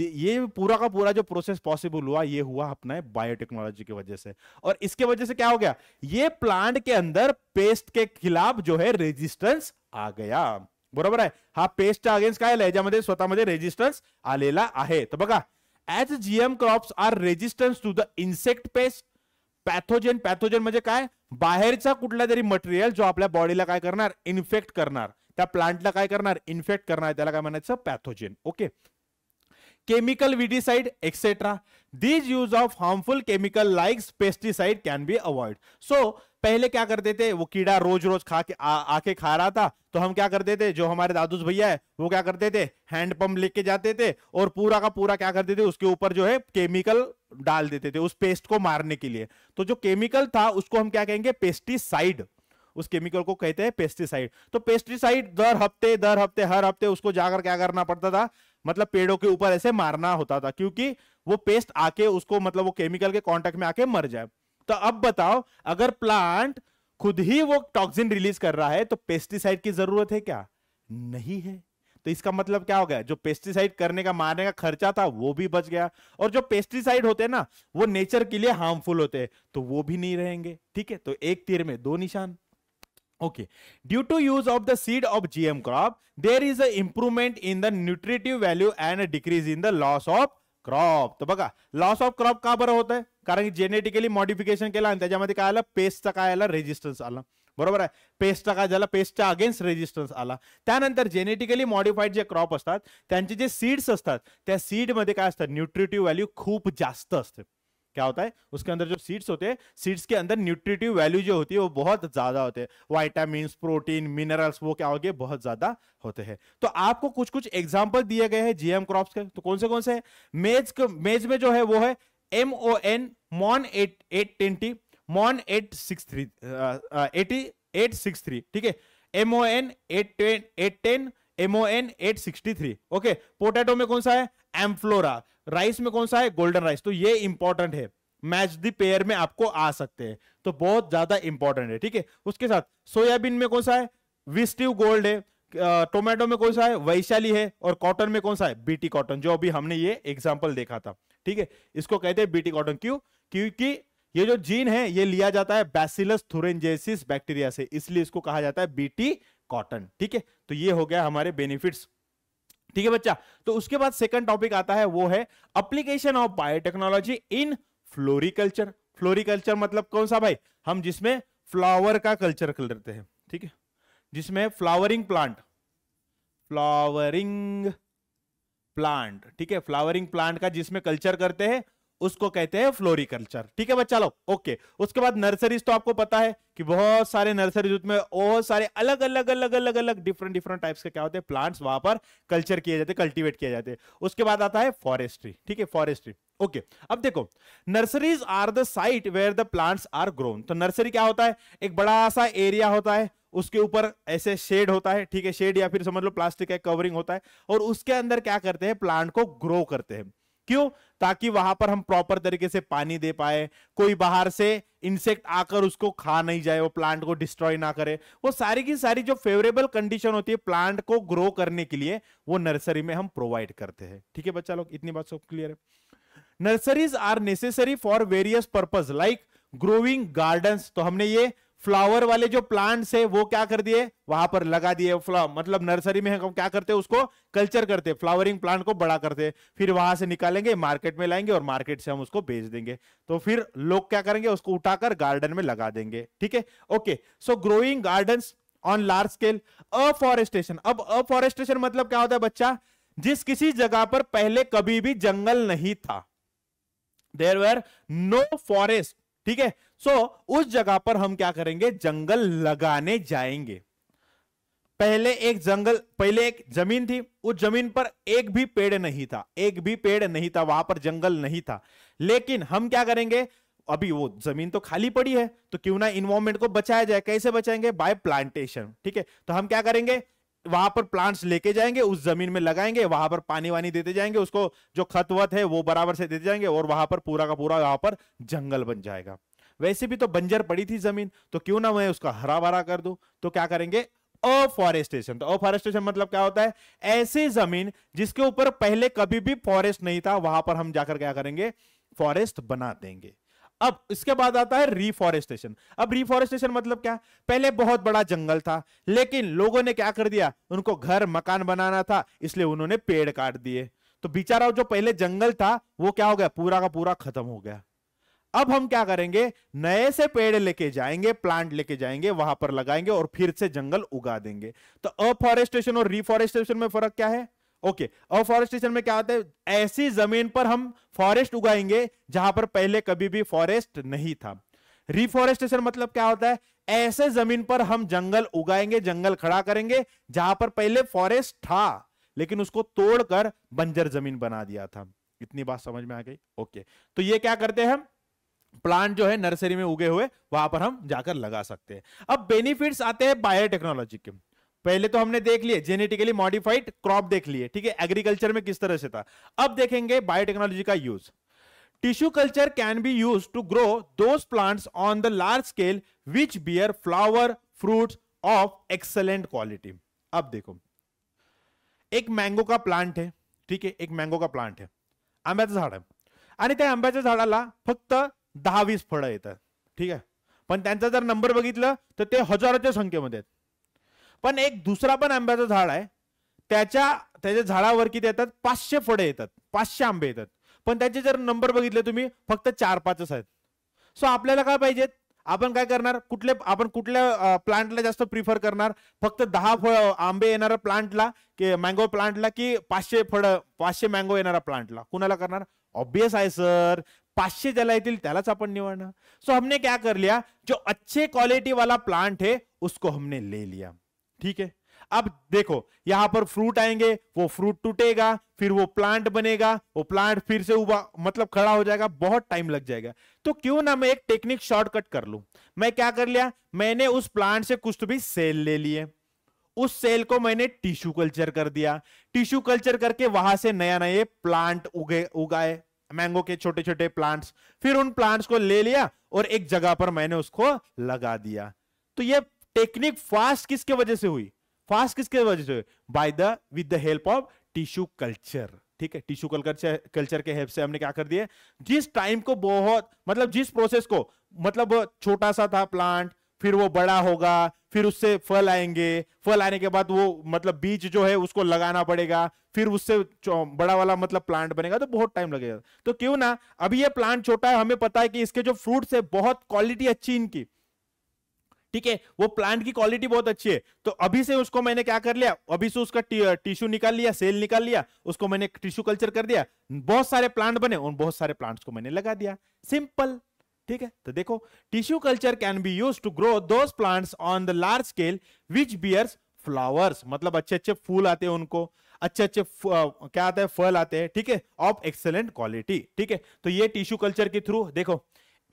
ये पूरा का पूरा जो प्रोसेस पॉसिबल हुआ ये हुआ अपना बायोटेक्नोलॉजी की वजह से और इसके वजह से क्या हो गया ये प्लांट के अंदर पेस्ट के खिलाफ जो है रेजिस्टेंस आ गया बरोबर है हा पेस्ट अगेन्स्ट काय आला याच्यामध्ये स्वतःमध्ये रेजिस्टन्स आलेला आहे तर बघा as GM crops are resistance to the insect pest pathogen pathogen म्हणजे काय बाहेरचा कुठला मटेरियल जो अपने बॉडी करना इन्फेक्ट करना प्लांट करना काय करणार इन्फेक्ट करणार त्याला काय म्हणायचं okay chemical weedicide etcetera these use of harmful chemical like pesticide can be avoid so पहले क्या करते थे वो कीड़ा रोज रोज खा के आके खा रहा था तो हम क्या करते थे जो हमारे दादूस भैया है वो क्या करते थे हैंडपंप लेके जाते थे और पूरा का पूरा क्या करते थे उसके ऊपर जो है केमिकल डाल देते थे उस पेस्ट को मारने के लिए तो जो केमिकल था उसको हम क्या कहेंगे पेस्टिसाइड उस केमिकल को कहते हैं पेस्टिसाइड तो पेस्टिसाइड दर हफ्ते दर हफ्ते हर हफ्ते उसको जाकर क्या करना पड़ता था मतलब पेड़ों के ऊपर ऐसे मारना होता था क्योंकि वो पेस्ट आके उसको मतलब वो केमिकल के कॉन्टेक्ट में आके मर जाए तो अब बताओ अगर प्लांट खुद ही वो टॉक्सिन रिलीज कर रहा है तो पेस्टिसाइड की जरूरत है क्या नहीं है तो इसका मतलब क्या हो गया जो पेस्टिसाइड करने का मारने का खर्चा था वो भी बच गया और जो पेस्टिसाइड होते हैं ना वो नेचर के लिए हार्मफुल होते हैं तो वो भी नहीं रहेंगे ठीक है तो एक तीर में दो निशान okay due to use of the seed of GM crop there is a improvement in the nutritive value and a decrease in the loss crop तो बघा लॉस ऑफ क्रॉप का बरं होत आहे कारण की जेनेटिकली मॉडिफिकेशन केला आणि त्याच्यामध्ये काय आलं पेस्टचा काय आला रेजिस्टन्स आला बरोबर आहे पेस्टचा काय झाला पेस्टच्या अगेन्स्ट रेजिस्टन्स आला त्यानंतर जेनेटिकली मॉडिफाईड जे क्रॉप असतात त्यांचे जे सीड्स असतात त्या सीडमध्ये काय असतात न्यूट्रिटिव्ह व्हॅल्यू खूप जास्त असते क्या होता है उसके अंदर जो सीड्स होते हैं सीड्स के अंदर न्यूट्रिटिव वैल्यू जो होती है वो बहुत ज्यादा होते हैं वाइटामिन प्रोटीन मिनरल्स वो क्या हो गए बहुत ज्यादा होते हैं तो आपको कुछ कुछ एग्जाम्पल दिए गए हैं जीएम क्रॉप्स के तो कौन से कौन से है मेज मेज में जो है वो है MO N mon eight eight twenty mon eight six three eighty eight six three ठीक है MO N eight eight ten MO N eight sixty three okay potato में कौन सा है एम्फ्लोरा राइस में कौन सा है गोल्डन राइस तो ये इंपॉर्टेंट है मैच दी पेयर में आपको आ सकते हैं तो बहुत ज्यादा इंपॉर्टेंट है ठीक है उसके साथ सोयाबीन में कौन सा है विस्टिव गोल्ड है टोमेटो में कौन सा है वैशाली है और कॉटन में कौन सा है बीटी कॉटन जो अभी हमने ये एग्जाम्पल देखा था ठीक है इसको कहते हैं बीटी कॉटन क्यों क्योंकि ये जो जीन है ये लिया जाता है बैसिलस थुरेंजेसिस बैक्टीरिया से इसलिए इसको कहा जाता है बीटी कॉटन ठीक है तो ये हो गया हमारे बेनिफिट्स ठीक है बच्चा तो उसके बाद सेकंड टॉपिक आता है वो है application of biotechnology in floriculture floriculture मतलब कौन सा भाई हम जिसमें फ्लावर का कल्चर करते हैं ठीक है जिसमें फ्लावरिंग प्लांट फ्लावरिंग प्लांट ठीक है फ्लावरिंग प्लांट का जिसमें कल्चर करते हैं उसको कहते हैं फ्लोरिकल्चर ठीक है बच्चा लो ओके उसके बाद नर्सरीज तो आपको पता है कि बहुत सारे नर्सरीज में बहुत सारे अलग अलग अलग अलग अलग डिफरेंट डिफरेंट टाइप्स के क्या होते हैं प्लांट्स वहां पर कल्चर किए जाते हैं कल्टीवेट किए जाते हैं उसके बाद आता है फॉरेस्ट्री ठीक है फॉरेस्ट्री ओके okay, अब देखो nurseries are the site where the plants are grown तो नर्सरी क्या होता है एक बड़ा सा एरिया होता है उसके ऊपर ऐसे शेड होता है ठीक है शेड या फिर समझ लो प्लास्टिक का कवरिंग होता है और उसके अंदर क्या करते हैं प्लांट को ग्रो करते हैं क्यों ताकि वहां पर हम प्रॉपर तरीके से पानी दे पाए कोई बाहर से इंसेक्ट आकर उसको खा नहीं जाए वो प्लांट को डिस्ट्रॉय ना करे वो सारी की सारी जो फेवरेबल कंडीशन होती है प्लांट को ग्रो करने के लिए वो नर्सरी में हम प्रोवाइड करते हैं ठीक है बच्चा लोग इतनी बात सब क्लियर है nurseries are necessary for various purpose like growing gardens तो हमने ये फ्लावर वाले जो प्लांट्स है वो क्या कर दिए वहां पर लगा दिए मतलब नर्सरी में हम क्या करते हैं उसको कल्चर करते फ्लावरिंग प्लांट को बड़ा करते फिर वहां से निकालेंगे मार्केट में लाएंगे और मार्केट से हम उसको बेच देंगे तो फिर लोग क्या करेंगे उसको उठाकर गार्डन में लगा देंगे ठीक है okay so growing garden on large scale afforestation अब अफॉरेस्टेशन मतलब क्या होता है बच्चा जिस किसी जगह पर पहले कभी भी जंगल नहीं था देर वेर नो फॉरेस्ट ठीक है सो so, उस जगह पर हम क्या करेंगे जंगल लगाने जाएंगे पहले एक जंगल पहले एक जमीन थी उस जमीन पर एक भी पेड़ नहीं था एक भी पेड़ नहीं था वहां पर जंगल नहीं था लेकिन हम क्या करेंगे अभी वो जमीन तो खाली पड़ी है तो क्यों ना इन्वायरमेंट को बचाया जाए कैसे बचाएंगे बाय प्लांटेशन ठीक है तो हम क्या करेंगे वहां पर प्लांट्स लेके जाएंगे उस जमीन में लगाएंगे वहां पर पानी वानी देते जाएंगे उसको जो खतवत है वो बराबर से देते जाएंगे और वहां पर पूरा का पूरा वहां पर जंगल बन जाएगा वैसे भी तो बंजर पड़ी थी जमीन तो क्यों ना मैं उसका हरा भरा कर दू तो क्या करेंगे अफॉरेस्टेशन तो अफॉरेस्टेशन मतलब क्या होता है ऐसी जमीन जिसके ऊपर पहले कभी भी फॉरेस्ट नहीं था वहां पर हम जाकर क्या करेंगे फॉरेस्ट बना देंगे अब इसके बाद आता है रिफॉरेस्टेशन अब रिफॉरेस्टेशन मतलब क्या पहले बहुत बड़ा जंगल था लेकिन लोगों ने क्या कर दिया उनको घर मकान बनाना था इसलिए उन्होंने पेड़ काट दिए तो बेचारा जो पहले जंगल था वो क्या हो गया पूरा का पूरा खत्म हो गया अब हम क्या करेंगे नए से पेड़ लेके जाएंगे प्लांट लेके जाएंगे वहां पर लगाएंगे और फिर से जंगल उगा देंगे तो अफॉरेस्टेशन और रिफॉरेस्टेशन में फर्क क्या है ओके अफॉरेस्टेशन में क्या होता है ऐसी जमीन पर हम फॉरेस्ट उगाएंगे जहां पर पहले कभी भी फॉरेस्ट नहीं था रिफॉरेस्टेशन मतलब क्या होता है ऐसे जमीन पर हम जंगल उगाएंगे जंगल खड़ा करेंगे जहां पर पहले फॉरेस्ट था लेकिन उसको तोड़कर बंजर जमीन बना दिया था इतनी बात समझ में आ गई ओके तो ये क्या करते हैं हम प्लांट जो है नर्सरी में उगे हुए वहां पर हम जाकर लगा सकते हैं अब बेनिफिट्स आते हैं बायोटेक्नोलॉजी के पहले तो हमने देख लिए जेनेटिकली मॉडिफाइड क्रॉप देख लिए ठीक है एग्रीकल्चर में किस तरह से था अब देखेंगे बायोटेक्नोलॉजी का use tissue culture can be use to grow those plants on the large scale which bear flower fruit of excellent quality अब देखो एक मैंगो का प्लांट है ठीक है एक मैंगो का प्लांट है आंब्या आंब्या आहे फक्त दहा वीस फळं येतात ठीक आहे पण त्यांचा जर नंबर बघितलं तर ते हजाराच्या संख्येमध्ये आहेत पण एक दुसरा पण आंब्याचं झाड आहे त्याच्या त्याच्या झाडावर किती येतात पाचशे फळे येतात पाचशे आंबे येतात पण त्याचे जर नंबर बघितले तुम्ही फक्त चार पाचच आहेत सो आपल्याला काय पाहिजेत आपण काय करणार कुठले आपण कुठल्या प्लांटला जास्त प्रिफर करणार फक्त दहा फळ आंबे येणाऱ्या प्लांटला की मँगो प्लांटला की पाचशे फळ पाचशे मँगो येणारा प्लांटला कुणाला करणार ऑब्विस आहे सर पांचे ज्याला येतील सो हमने क्या कर लिया जो अच्छे क्वालिटी वाला प्लांट है उसको हमने ले लिया ठीक है अब देखो यहां पर फ्रूट आएंगे वो फ्रूट टूटेगा फिर वो प्लांट बनेगा वो प्लांट फिर से उबा मतलब खड़ा हो जाएगा बहुत टाइम लग जाएगा तो क्यों ना मैं एक टेक्निक शॉर्टकट कर लू मैं क्या कर लिया मैंने उस प्लांट से कुछ तो भी सेल ले लिए उस सेल को मैंने टिश्यू कल्चर कर दिया टिश्यू कल्चर करके वहां से नया नए प्लांट उगे उगाए मैंगो के छोटे छोटे प्लांट्स फिर उन प्लांट्स को ले लिया और एक जगह पर मैंने उसको लगा दिया तो ये टेक्निक फास्ट किसके वजह से हुई फास्ट किसके वजह से हुई by the with the help of tissue culture ठीक है टिश्यू कल्चर कल्चर के हेल्प से हमने क्या कर दिया जिस टाइम को बहुत मतलब जिस प्रोसेस को मतलब छोटा सा था प्लांट फिर वो बड़ा होगा फिर उससे फल आएंगे फल आने के बाद वो मतलब बीज जो है उसको लगाना पड़ेगा फिर उससे बड़ा वाला मतलब प्लांट बनेगा तो बहुत टाइम लगेगा तो क्यों ना अभी ये प्लांट छोटा है हमें पता है कि इसके जो फ्रूट्स है बहुत क्वालिटी अच्छी इनकी ठीक है वो प्लांट की क्वालिटी बहुत अच्छी है तो अभी से उसको मैंने क्या कर लिया अभी से उसका टिश्यू निकाल लिया सेल निकाल लिया उसको मैंने टिश्यू कल्चर कर दिया बहुत सारे प्लांट बने उन बहुत सारे प्लांट्स को मैंने लगा दिया सिंपल ठीक है तो देखो tissue culture can be use to grow those plants on the large scale which bears flowers मतलब अच्छे अच्छे फूल आते हैं उनको अच्छे अच्छे क्या आते हैं फल आते हैं ठीक है ऑफ एक्सलेंट क्वालिटी ठीक है तो ये टिश्यू कल्चर के थ्रू देखो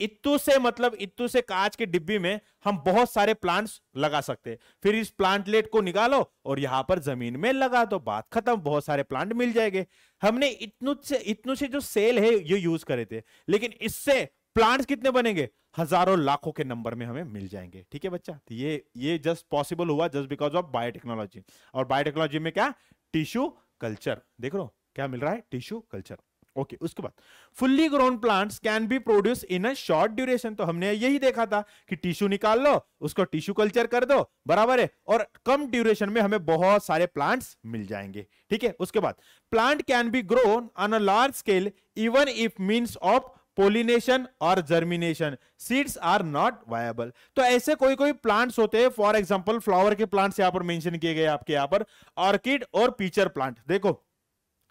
इतू से मतलब इतू से कांच के डिब्बी में हम बहुत सारे प्लांट्स लगा सकते हैं फिर इस प्लांटलेट को निकालो और यहां पर जमीन में लगा दो बात खत्म बहुत सारे प्लांट मिल जाएंगे हमने इतनु से इतनु से जो सेल है ये यूज करे थे लेकिन इससे प्लांट्स कितने बनेंगे हजारों लाखों के नंबर में हमें मिल जाएंगे ठीक है बच्चा तो ये ये जस्ट पॉसिबल हुआ जस्ट बिकॉज ऑफ बायोटेक्नोलॉजी और बायोटेक्नोलॉजी में क्या टिश्यू कल्चर देख लो क्या मिल रहा है टिश्यू कल्चर ओके उसके बाद fully grown plants can be produce in a short duration तो हमने यही देखा था कि टिश्यू निकाल लो उसको टिश्यू कल्चर कर दो बराबर है और कम ड्यूरेशन में हमें बहुत सारे प्लांट्स मिल जाएंगे ठीक है उसके बाद plant can be grown on a large scale even if means of pollination और germination seeds are not viable तो ऐसे कोई कोई प्लांट्स होते हैं फॉर एग्जाम्पल फ्लावर के प्लांट्स यहाँ पर मेंशन किए गए आपके यहाँ पर ऑर्किड और पीचर प्लांट देखो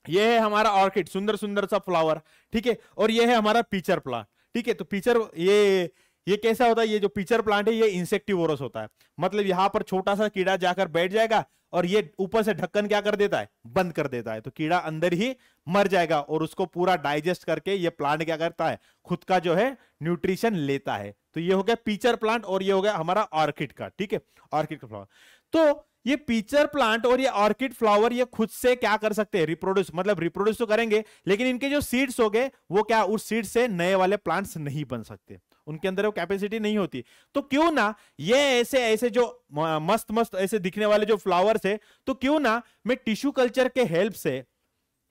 ये है हमारा ऑर्किड सुंदर सुंदर सा फ्लावर ठीक है और ये है हमारा पीचर प्लांट ठीक है तो पीचर ये ये कैसा होता है ये जो पीचर प्लांट है ये इंसेक्टिवोरस होता है मतलब यहाँ पर छोटा सा कीड़ा जाकर बैठ जाएगा और ये ऊपर से ढक्कन क्या कर देता है बंद कर देता है तो कीड़ा अंदर ही मर जाएगा और उसको पूरा डाइजेस्ट करके ये प्लांट क्या करता है खुद का जो है न्यूट्रिशन लेता है तो ये हो गया पीचर प्लांट और ये हो गया हमारा ऑर्किड का ठीक है ऑर्किड का फ्लावर तो ये पीचर प्लांट और ये ऑर्किड फ्लावर ये खुद से क्या कर सकते हैं रिप्रोड्यूस मतलब रिप्रोड्यूस तो करेंगे लेकिन इनके जो सीड्स हो गए वो क्या उस सीड से नए वाले प्लांट्स नहीं बन सकते उनके अंदर वो कैपेसिटी नहीं होती तो क्यों ना ये ऐसे ऐसे जो मस्त मस्त ऐसे दिखने वाले जो फ्लावर्स है तो क्यों ना मैं टिश्यू कल्चर के हेल्प से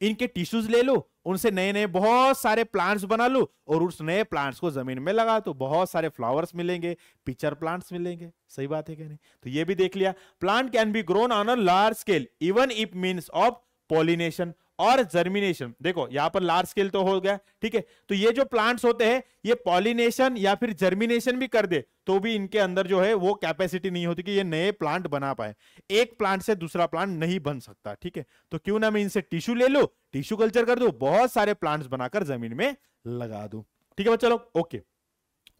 इनके टिश्यूज ले लू उनसे नए नए बहुत सारे प्लांट्स बना लू और उस नए प्लांट्स को जमीन में लगा तो बहुत सारे फ्लावर्स मिलेंगे पिचर प्लांट्स मिलेंगे सही बात है क्या नहीं तो ये भी देख लिया plant can be grown on a large scale even if means of pollination और जर्मिनेशन देखो यहां पर लार्ज स्केल तो हो गया ठीक है तो ये जो प्लांट्स होते हैं ये पॉलिनेशन या फिर जर्मिनेशन भी कर दे तो भी इनके अंदर जो है वो कैपेसिटी नहीं होती कि ये नए प्लांट बना पाए एक प्लांट से दूसरा प्लांट नहीं बन सकता ठीक है तो क्यों ना मैं इनसे टिश्यू ले लू टिश्यू कल्चर कर दू बहुत सारे प्लांट्स बनाकर जमीन में लगा दू ठीक है चलो ओके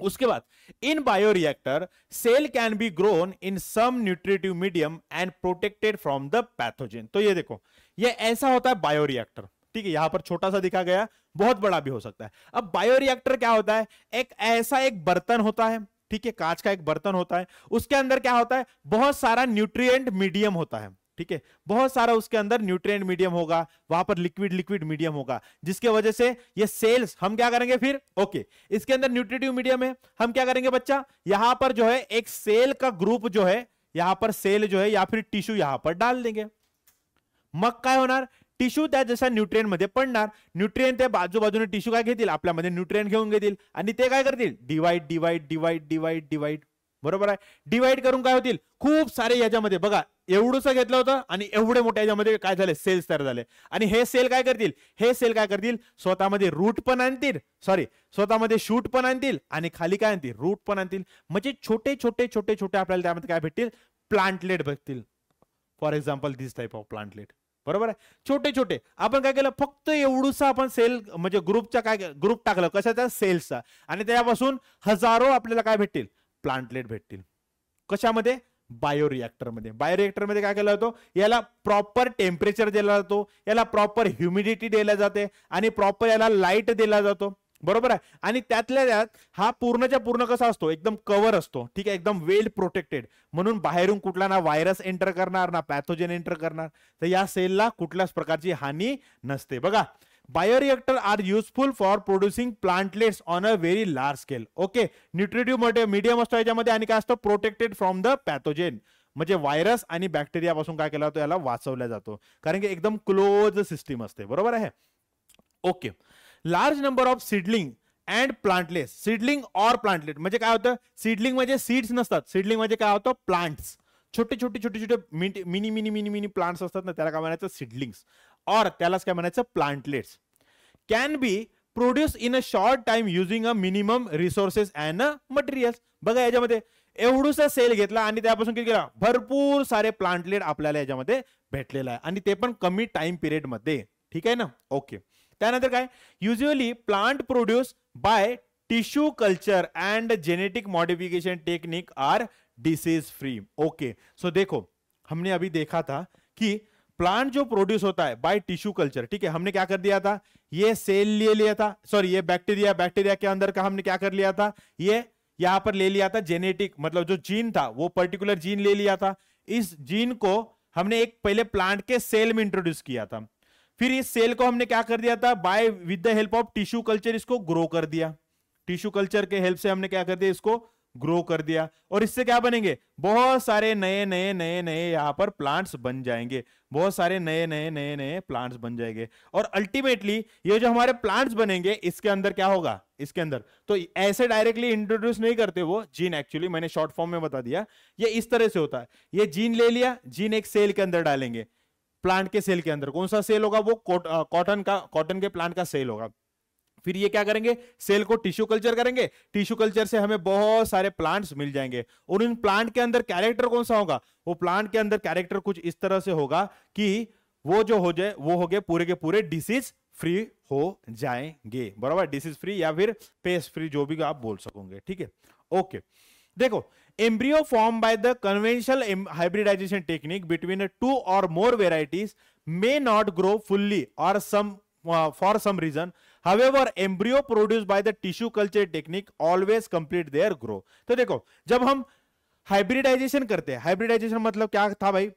उसके बाद in bioreactor cell can be grown in some nutritive medium and protected from the pathogen तो ये देखो ये ऐसा होता है बायोरिएक्टर ठीक है यहां पर छोटा सा दिखा गया बहुत बड़ा भी हो सकता है अब बायोरिएक्टर क्या होता है एक ऐसा एक बर्तन होता है ठीक है कांच का एक बर्तन होता है उसके अंदर क्या होता है बहुत सारा न्यूट्रिएंट मीडियम होता है ठीक है बहुत सारा उसके अंदर न्यूट्रिएंट मीडियम होगा वहां पर लिक्विड लिक्विड मीडियम होगा जिसके वजह से ये सेल्स हम क्या करेंगे फिर ओके इसके अंदर न्यूट्रिटिव मीडियम है हम क्या करेंगे बच्चा यहां पर जो है एक सेल का ग्रुप जो है यहां पर सेल जो है या फिर टिश्यू यहां पर डाल देंगे मग काय होणार टिश्यू त्या जशा मध्ये पडणार न्यूट्रियन ते बाजूबाजूने टिश्यू काय घेतील आपल्यामध्ये न्यूट्रियन घेऊन घेतील आणि ते काय करतील divide divide divide divide divide बरोबर आहे डिवाइड करून काय होतील खूप सारे याच्यामध्ये बघा एवढंच घेतलं होतं आणि एवढे मोठे याच्यामध्ये काय झाले सेल्स तयार झाले आणि हे सेल काय करतील हे सेल काय करतील स्वतःमध्ये रूट पण आणतील सॉरी स्वतःमध्ये शूट पण आणतील आणि खाली काय आणतील रूट पण आणतील म्हणजे छोटे छोटे छोटे छोटे आपल्याला त्यामध्ये काय भेटतील प्लांटलेट भेटतील for example this type of plantlet बरोबर आहे छोटे छोटे आपण काय केलं फक्त एवढूसा आपण सेल म्हणजे ग्रुपचा काय ग्रुप टाकलं कशाचा सेल्सचा आणि त्यापासून हजारो आपल्याला काय भेटतील प्लांटलेट भेटतील कशामध्ये बायो रिॲक्टरमध्ये बायो काय केला जातो याला प्रॉपर टेम्परेचर दिला जातो याला प्रॉपर ह्युमिडिटी दिला जाते आणि प्रॉपर याला लाईट दिला जातो बरोबर आहे आणि त्यातल्या त्यात हा पूर्णच्या पूर्ण कसा असतो एकदम कव्हर असतो ठीक आहे एकदम वेल प्रोटेक्टेड म्हणून बाहेरून कुठला ना व्हायरस एंटर करणार ना पॅथोजेन एंटर करणार तर या सेलला कुठल्याच प्रकारची हानी नसते बघा bioreactor are useful for producing plantlets on a very large scale okay nutritive medium असतो याच्यामध्ये आणि काय असतं प्रोटेक्टेड फ्रॉम द पॅथोजेन म्हणजे व्हायरस आणि बॅक्टेरियापासून काय केला जातो याला वाचवला जातो कारण की एकदम क्लोज सिस्टीम असते बरोबर आहे okay okay. Large number of seedling and plantlets seedling or plantlet म्हणजे काय होतं सीडलिंग म्हणजे सीड्स नसतात सीडलिंग म्हणजे काय होतं प्लांट्स छोटे छोटे छोटे छोटे mini mini mini mini plants असतात ना त्याला काय म्हणायचं सीडलिंग्स ऑर त्यालाच काय म्हणायचं plantlets can be produce in a short time using a minimum resources and a materials बघा याच्यामध्ये एवढूसा सेल घेतला आणि त्यापासून किती केला भरपूर सारे प्लांटलेट आपल्याला याच्यामध्ये भेटलेलं आहे आणि ते पण कमी टाइम पिरियडमध्ये ठीक आहे ना ओके त्यानंतर काय usually plant produce by tissue culture and genetic modification technique are disease free okay so देखो हमने अभी देखा था कि प्लांट जो प्रोड्यूस होता है बाय टिश्यू कल्चर ठीक है हमने क्या कर दिया था ये सेल ले लिया था सॉरी ये बैक्टीरिया बैक्टीरिया के अंदर का हमने क्या कर लिया था ये यहां पर ले लिया था जेनेटिक मतलब जो जीन था वो पर्टिकुलर जीन ले लिया था इस जीन को हमने एक पहले प्लांट के सेल में इंट्रोड्यूस किया था फिर इस सेल को हमने क्या कर दिया था by with the help of tissue culture इसको ग्रो कर दिया टिश्यू कल्चर के हेल्प से हमने क्या कर दिया इसको ग्रो कर दिया और इससे क्या बनेंगे बहुत सारे नए नए नए नए यहाँ पर प्लांट्स बन जाएंगे बहुत सारे नए नए नए नए प्लांट्स बन जाएंगे और अल्टीमेटली ये जो हमारे प्लांट्स बनेंगे इसके अंदर क्या होगा इसके अंदर तो ऐसे डायरेक्टली इंट्रोड्यूस नहीं करते वो जीन एक्चुअली मैंने शॉर्ट फॉर्म में बता दिया ये इस तरह से होता है ये जीन ले लिया जीन एक सेल के अंदर डालेंगे प्लांट के सेल के अंदर कौन सा सेल होगा वो कॉटन का कॉटन के प्लांट का सेल होगा फिर ये क्या करेंगे सेल को टिश्यू कल्चर करेंगे टिश्यू कल्चर से हमें बहुत सारे प्लांट्स मिल जाएंगे और इन प्लांट के अंदर कैरेक्टर कौन सा होगा वो प्लांट के अंदर कैरेक्टर कुछ इस तरह से होगा कि वो जो हो जाए वो हो गए पूरे के पूरे डिसीज फ्री हो जाएंगे बराबर डिसीज फ्री या फिर पेस्ट फ्री जो भी आप बोल सकोगे ठीक है ओके देखो embryo form by the conventional hybridization technique between two और more varieties may not grow fully और some for some reason however embryo produce by the tissue culture technique always complete their grow तो देखो जब हम हाइब्रिडाइजेशन करते हैं हाइब्रिडाइजेशन मतलब क्या था भाई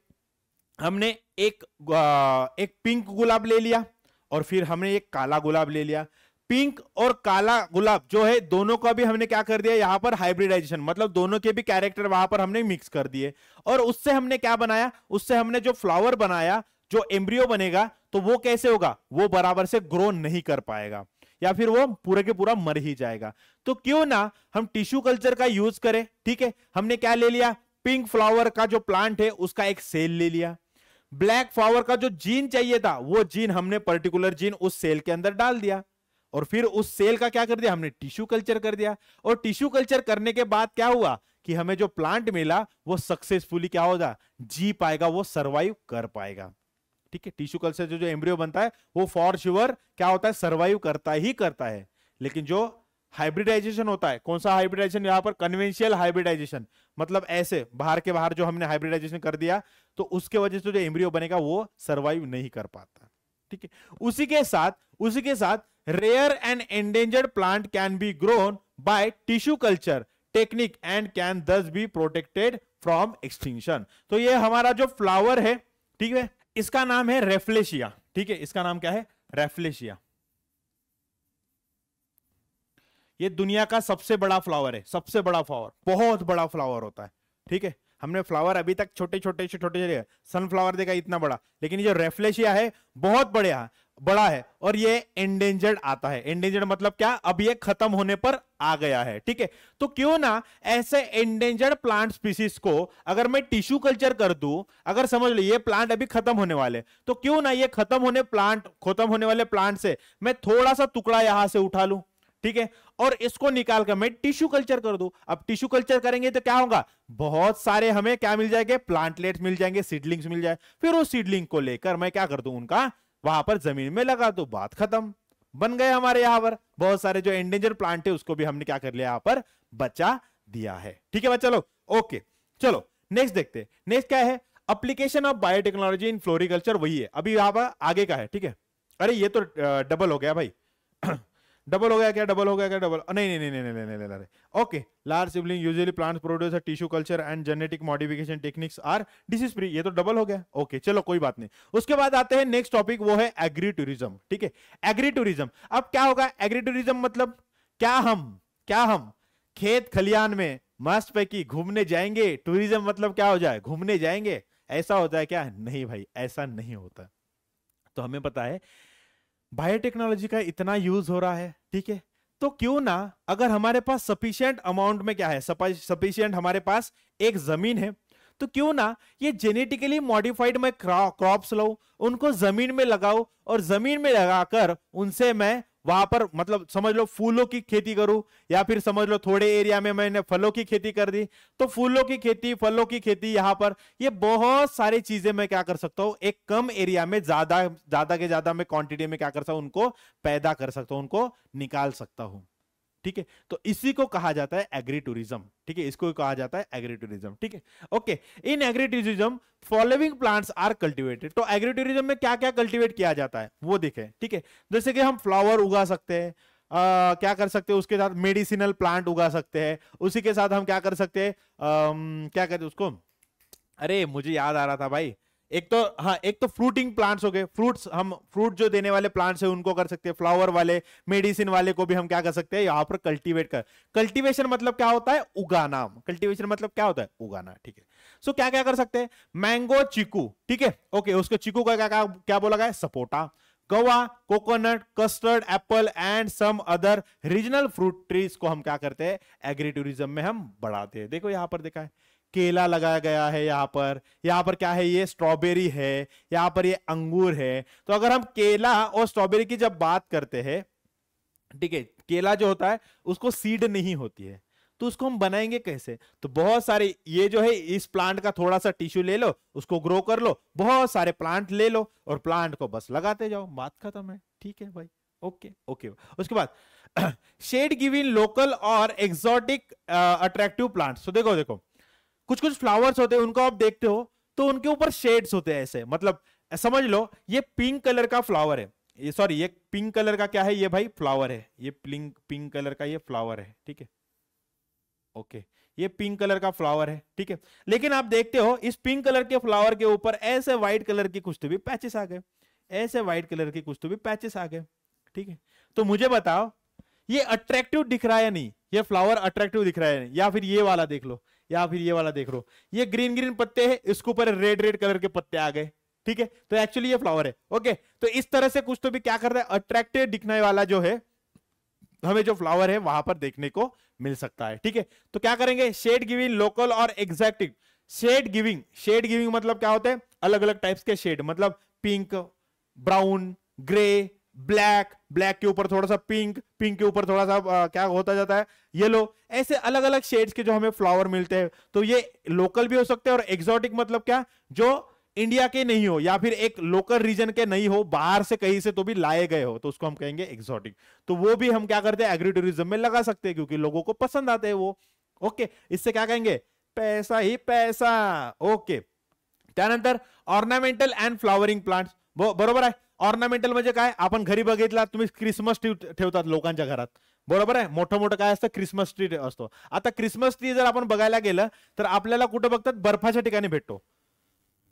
हमने एक आ, uh, एक पिंक गुलाब ले लिया और फिर हमने एक काला गुलाब ले लिया पिंक और काला गुलाब जो है दोनों का भी हमने क्या कर दिया यहाँ पर हाइब्रिडाइजेशन मतलब दोनों के भी कैरेक्टर वहां पर हमने मिक्स कर दिए और उससे हमने क्या बनाया उससे हमने जो फ्लावर बनाया जो एम्ब्रियो बनेगा तो वो कैसे होगा वो बराबर से ग्रो नहीं कर पाएगा या फिर वो पूरे के पूरा मर ही जाएगा तो क्यों ना हम टिश्यू कल्चर का यूज करें ठीक है हमने क्या ले लिया पिंक फ्लावर का जो प्लांट है उसका एक सेल ले लिया ब्लैक फ्लावर का जो जीन चाहिए था वो जीन हमने पर्टिकुलर जीन उस सेल के अंदर डाल दिया और फिर उस सेल का क्या कर दिया हमने टिश्यू कल्चर कर दिया और टिश्यू कल्चर करने के बाद क्या हुआ कि हमें जो प्लांट मिला वो सक्सेसफुली क्या होगा जी पाएगा वो सर्वाइव कर पाएगा ठीक है टिश्यू कल्चर जो जो एम्ब्रियो बनता है वो फॉर श्योर क्या होता है सर्वाइव करता ही करता है लेकिन जो हाइब्रिडाइजेशन होता है कौन सा हाइब्रिडाइजेशन यहाँ पर कन्वेंशियल हाइब्रिडाइजेशन मतलब ऐसे बाहर के बाहर जो हमने हाइब्रिडाइजेशन कर दिया तो उसके वजह से जो एम्ब्रियो बनेगा वो सर्वाइव नहीं कर पाता ठीक है उसी के साथ उसी के साथ rare and endangered plant can be grown by tissue culture technique and can thus be protected from extinction तो ये हमारा जो फ्लावर है ठीक है इसका नाम है रेफ्लेशिया ठीक है इसका नाम क्या है रेफ्लेशिया ये दुनिया का सबसे बड़ा फ्लावर है सबसे बड़ा फ्लावर बहुत बड़ा फ्लावर होता है ठीक है हमने फ्लावर अभी तक छोटे छोटे छोटे छोटे सनफ्लावर देखा इतना बड़ा लेकिन ये जो रेफ्लेशिया है बहुत बड़े बड़ा है और ये एंडेंजर्ड आता है एंडेंजर्ड मतलब क्या अब ये खत्म होने पर आ गया है ठीक है तो क्यों ना ऐसे एंडेंजर्ड प्लांट स्पीसीज को अगर मैं टिश्यू कल्चर कर दू अगर समझ लो ये प्लांट अभी खत्म होने वाले तो क्यों ना ये खत्म होने प्लांट खत्म होने वाले प्लांट से मैं थोड़ा सा टुकड़ा यहां से उठा लू ठीक है और इसको निकाल कर मैं टिश्यू कल्चर कर दू अब टिश्यू कल्चर करेंगे तो क्या होगा बहुत सारे हमें क्या मिल जाएंगे प्लांटलेट्स मिल जाएंगे सीडलिंग्स मिल जाए फिर उस सीडलिंग को लेकर मैं क्या कर दू उनका वहां पर जमीन में लगा दो बात खत्म बन गए हमारे यहाँ पर बहुत सारे जो एंडेंजर प्लांट है उसको भी हमने क्या कर लिया यहाँ पर बचा दिया है ठीक है बच्चा लोग ओके चलो नेक्स्ट देखते नेक्स्ट क्या है application of biotechnology in floriculture वही है अभी यहाँ पर आगे का है ठीक है अरे ये तो डबल हो गया भाई डबल हो गया क्या डबल हो गया क्या डबल नहीं नहीं नहीं नहीं नहीं नहीं okay large seedling usually plants produce tissue culture and genetic modification techniques are disease free ये तो डबल हो गया ओके okay, चलो कोई बात नहीं उसके बाद आते हैं नेक्स्ट टॉपिक वो है एग्री टूरिज्म ठीक है एग्री टूरिज्म अब क्या होगा एग्री टूरिज्म मतलब क्या हम क्या हम खेत खलियान में मस्त पैकी घूमने जाएंगे टूरिज्म मतलब क्या हो जाए घूमने जाएंगे ऐसा होता है क्या नहीं भाई ऐसा नहीं होता तो हमें पता है बायोटेक्नोलॉजी का इतना यूज हो रहा है ठीक है तो क्यों ना अगर हमारे पास सफिशियंट अमाउंट में क्या है सफिशियंट हमारे पास एक जमीन है तो क्यों ना ये जेनेटिकली मॉडिफाइड मैं क्रॉप्स लो उनको जमीन में लगाओ और जमीन में लगाकर उनसे मैं वहां पर मतलब समझ लो फूलों की खेती करूं या फिर समझ लो थोड़े एरिया में मैंने फलों की खेती कर दी तो फूलों की खेती फलों की खेती यहां पर ये बहुत सारी चीजें मैं क्या कर सकता हूँ एक कम एरिया में ज्यादा ज्यादा के ज्यादा मैं क्वांटिटी में क्या कर सकता हूं उनको पैदा कर सकता हूँ उनको निकाल सकता हूं ठीक है तो इसी को कहा जाता है एग्री टूरिज्म ठीक है इसको कहा जाता है एग्री टूरिज्म ठीक है okay in agri tourism following plants are cultivated तो एग्री टूरिज्म में क्या क्या कल्टीवेट किया जाता है वो देखे ठीक है जैसे कि हम फ्लावर उगा सकते हैं Uh, क्या कर सकते हैं उसके साथ मेडिसिनल प्लांट उगा सकते हैं उसी के साथ हम क्या कर सकते हैं uh, क्या कहते उसको अरे मुझे याद आ रहा था भाई uh, एक तो हाँ एक तो फ्रूटिंग प्लांट्स हो गए फ्रूट्स हम फ्रूट जो देने वाले प्लांट्स है उनको कर सकते हैं फ्लावर वाले मेडिसिन वाले को भी हम क्या कर सकते हैं यहाँ पर कल्टीवेट कर कल्टीवेशन मतलब क्या होता है उगाना कल्टीवेशन मतलब क्या होता है उगाना ठीक है सो क्या क्या कर सकते हैं मैंगो चीकू ठीक है ओके उसके चीकू का क्या क्या, क्या बोला गया sapota guava coconut custard apple and some other regional fruit trees को हम क्या करते हैं एग्री टूरिज्म में हम बढ़ाते हैं देखो यहां पर देखा है केला लगाया गया है यहाँ पर यहाँ पर क्या है ये स्ट्रॉबेरी है यहाँ पर ये अंगूर है तो अगर हम केला और स्ट्रॉबेरी की जब बात करते हैं ठीक है केला जो होता है उसको सीड नहीं होती है तो उसको हम बनाएंगे कैसे तो बहुत सारे ये जो है इस प्लांट का थोड़ा सा टिश्यू ले लो उसको ग्रो कर लो बहुत सारे प्लांट ले लो और प्लांट को बस लगाते जाओ बात खत्म है ठीक है भाई ओके ओके उसके बाद शेड गिविंग लोकल और एक्सोटिक अट्रैक्टिव प्लांट तो देखो देखो कुछ कुछ फ्लावर्स होते हैं उनको आप देखते हो तो उनके ऊपर शेड्स होते हैं ऐसे मतलब समझ लो ये पिंक कलर का फ्लावर है ये सॉरी ये पिंक कलर का क्या है ये भाई फ्लावर है ये पिंक पिंक कलर का ये फ्लावर है ठीक है ओके ये पिंक कलर का फ्लावर है ठीक है लेकिन आप देखते हो इस पिंक कलर के फ्लावर के ऊपर ऐसे व्हाइट कलर की कुछ तो भी पैचेस आ गए ऐसे व्हाइट कलर की कुछ तो भी पैचेस आ गए ठीक है तो मुझे बताओ ये अट्रैक्टिव दिख रहा है या नहीं ये फ्लावर अट्रैक्टिव दिख रहा है या फिर ये वाला देख लो या फिर ये वाला देख लो ये ग्रीन ग्रीन पत्ते हैं इसके ऊपर रेड रेड कलर के पत्ते आ गए ठीक है तो एक्चुअली ये फ्लावर है ओके तो इस तरह से कुछ तो भी क्या कर रहा है अट्रैक्टिव दिखने वाला जो है हमें जो फ्लावर है वहां पर देखने को मिल सकता है ठीक है तो क्या करेंगे शेड गिविंग लोकल और exotic shade giving shade giving मतलब क्या होता है अलग अलग टाइप्स के शेड मतलब pink brown grey black black के ऊपर थोड़ा सा पिंक पिंक के ऊपर थोड़ा सा आ, क्या होता जाता है येलो ऐसे अलग अलग शेड्स के जो हमें फ्लावर मिलते हैं तो ये लोकल भी हो सकते हैं और एक्सोटिक मतलब क्या जो इंडिया के नहीं हो या फिर एक लोकल रीजन के नहीं हो बाहर से कहीं से तो भी लाए गए हो तो उसको हम कहेंगे एक्सोटिक तो वो भी हम क्या करते हैं एग्री टूरिज्म में लगा सकते हैं क्योंकि लोगों को पसंद आते हैं वो ओके इससे क्या कहेंगे पैसा ही पैसा ओके क्या ऑर्नामेंटल एंड फ्लावरिंग प्लांट्स बरोबर है ऑर्नामेंटल म्हणजे काय आपण घरी बघितला तुम्ही क्रिसमस ट्री ठेवतात लोकांच्या घरात बरोबर आहे मोठं मोठं काय असतं क्रिसमस ट्री असतो आता क्रिसमस ट्री जर आपण बघायला गेलं तर आपल्याला कुठं बघतात बर्फाच्या ठिकाणी भेटतो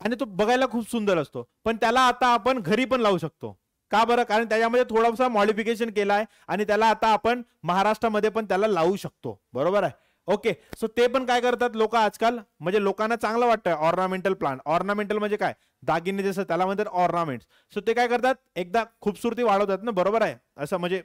आणि तो बघायला खूप सुंदर असतो पण त्याला आता आपण घरी पण लावू शकतो का बरं कारण त्याच्यामध्ये थोडासा मॉडिफिकेशन केला आहे आणि त्याला आता आपण महाराष्ट्रामध्ये पण त्याला लावू शकतो बरोबर आहे ओके सो ते पण काय करतात लोक आजकाल म्हणजे लोकांना चांगलं वाटतं ऑर्नामेंटल प्लांट ऑर्नामेंटल म्हणजे काय दागिने जसं त्याला म्हणतात ऑर्नामेंट्स सो ते काय करतात एकदा खूपसुरती वाढवतात ना बरोबर आहे असं म्हणजे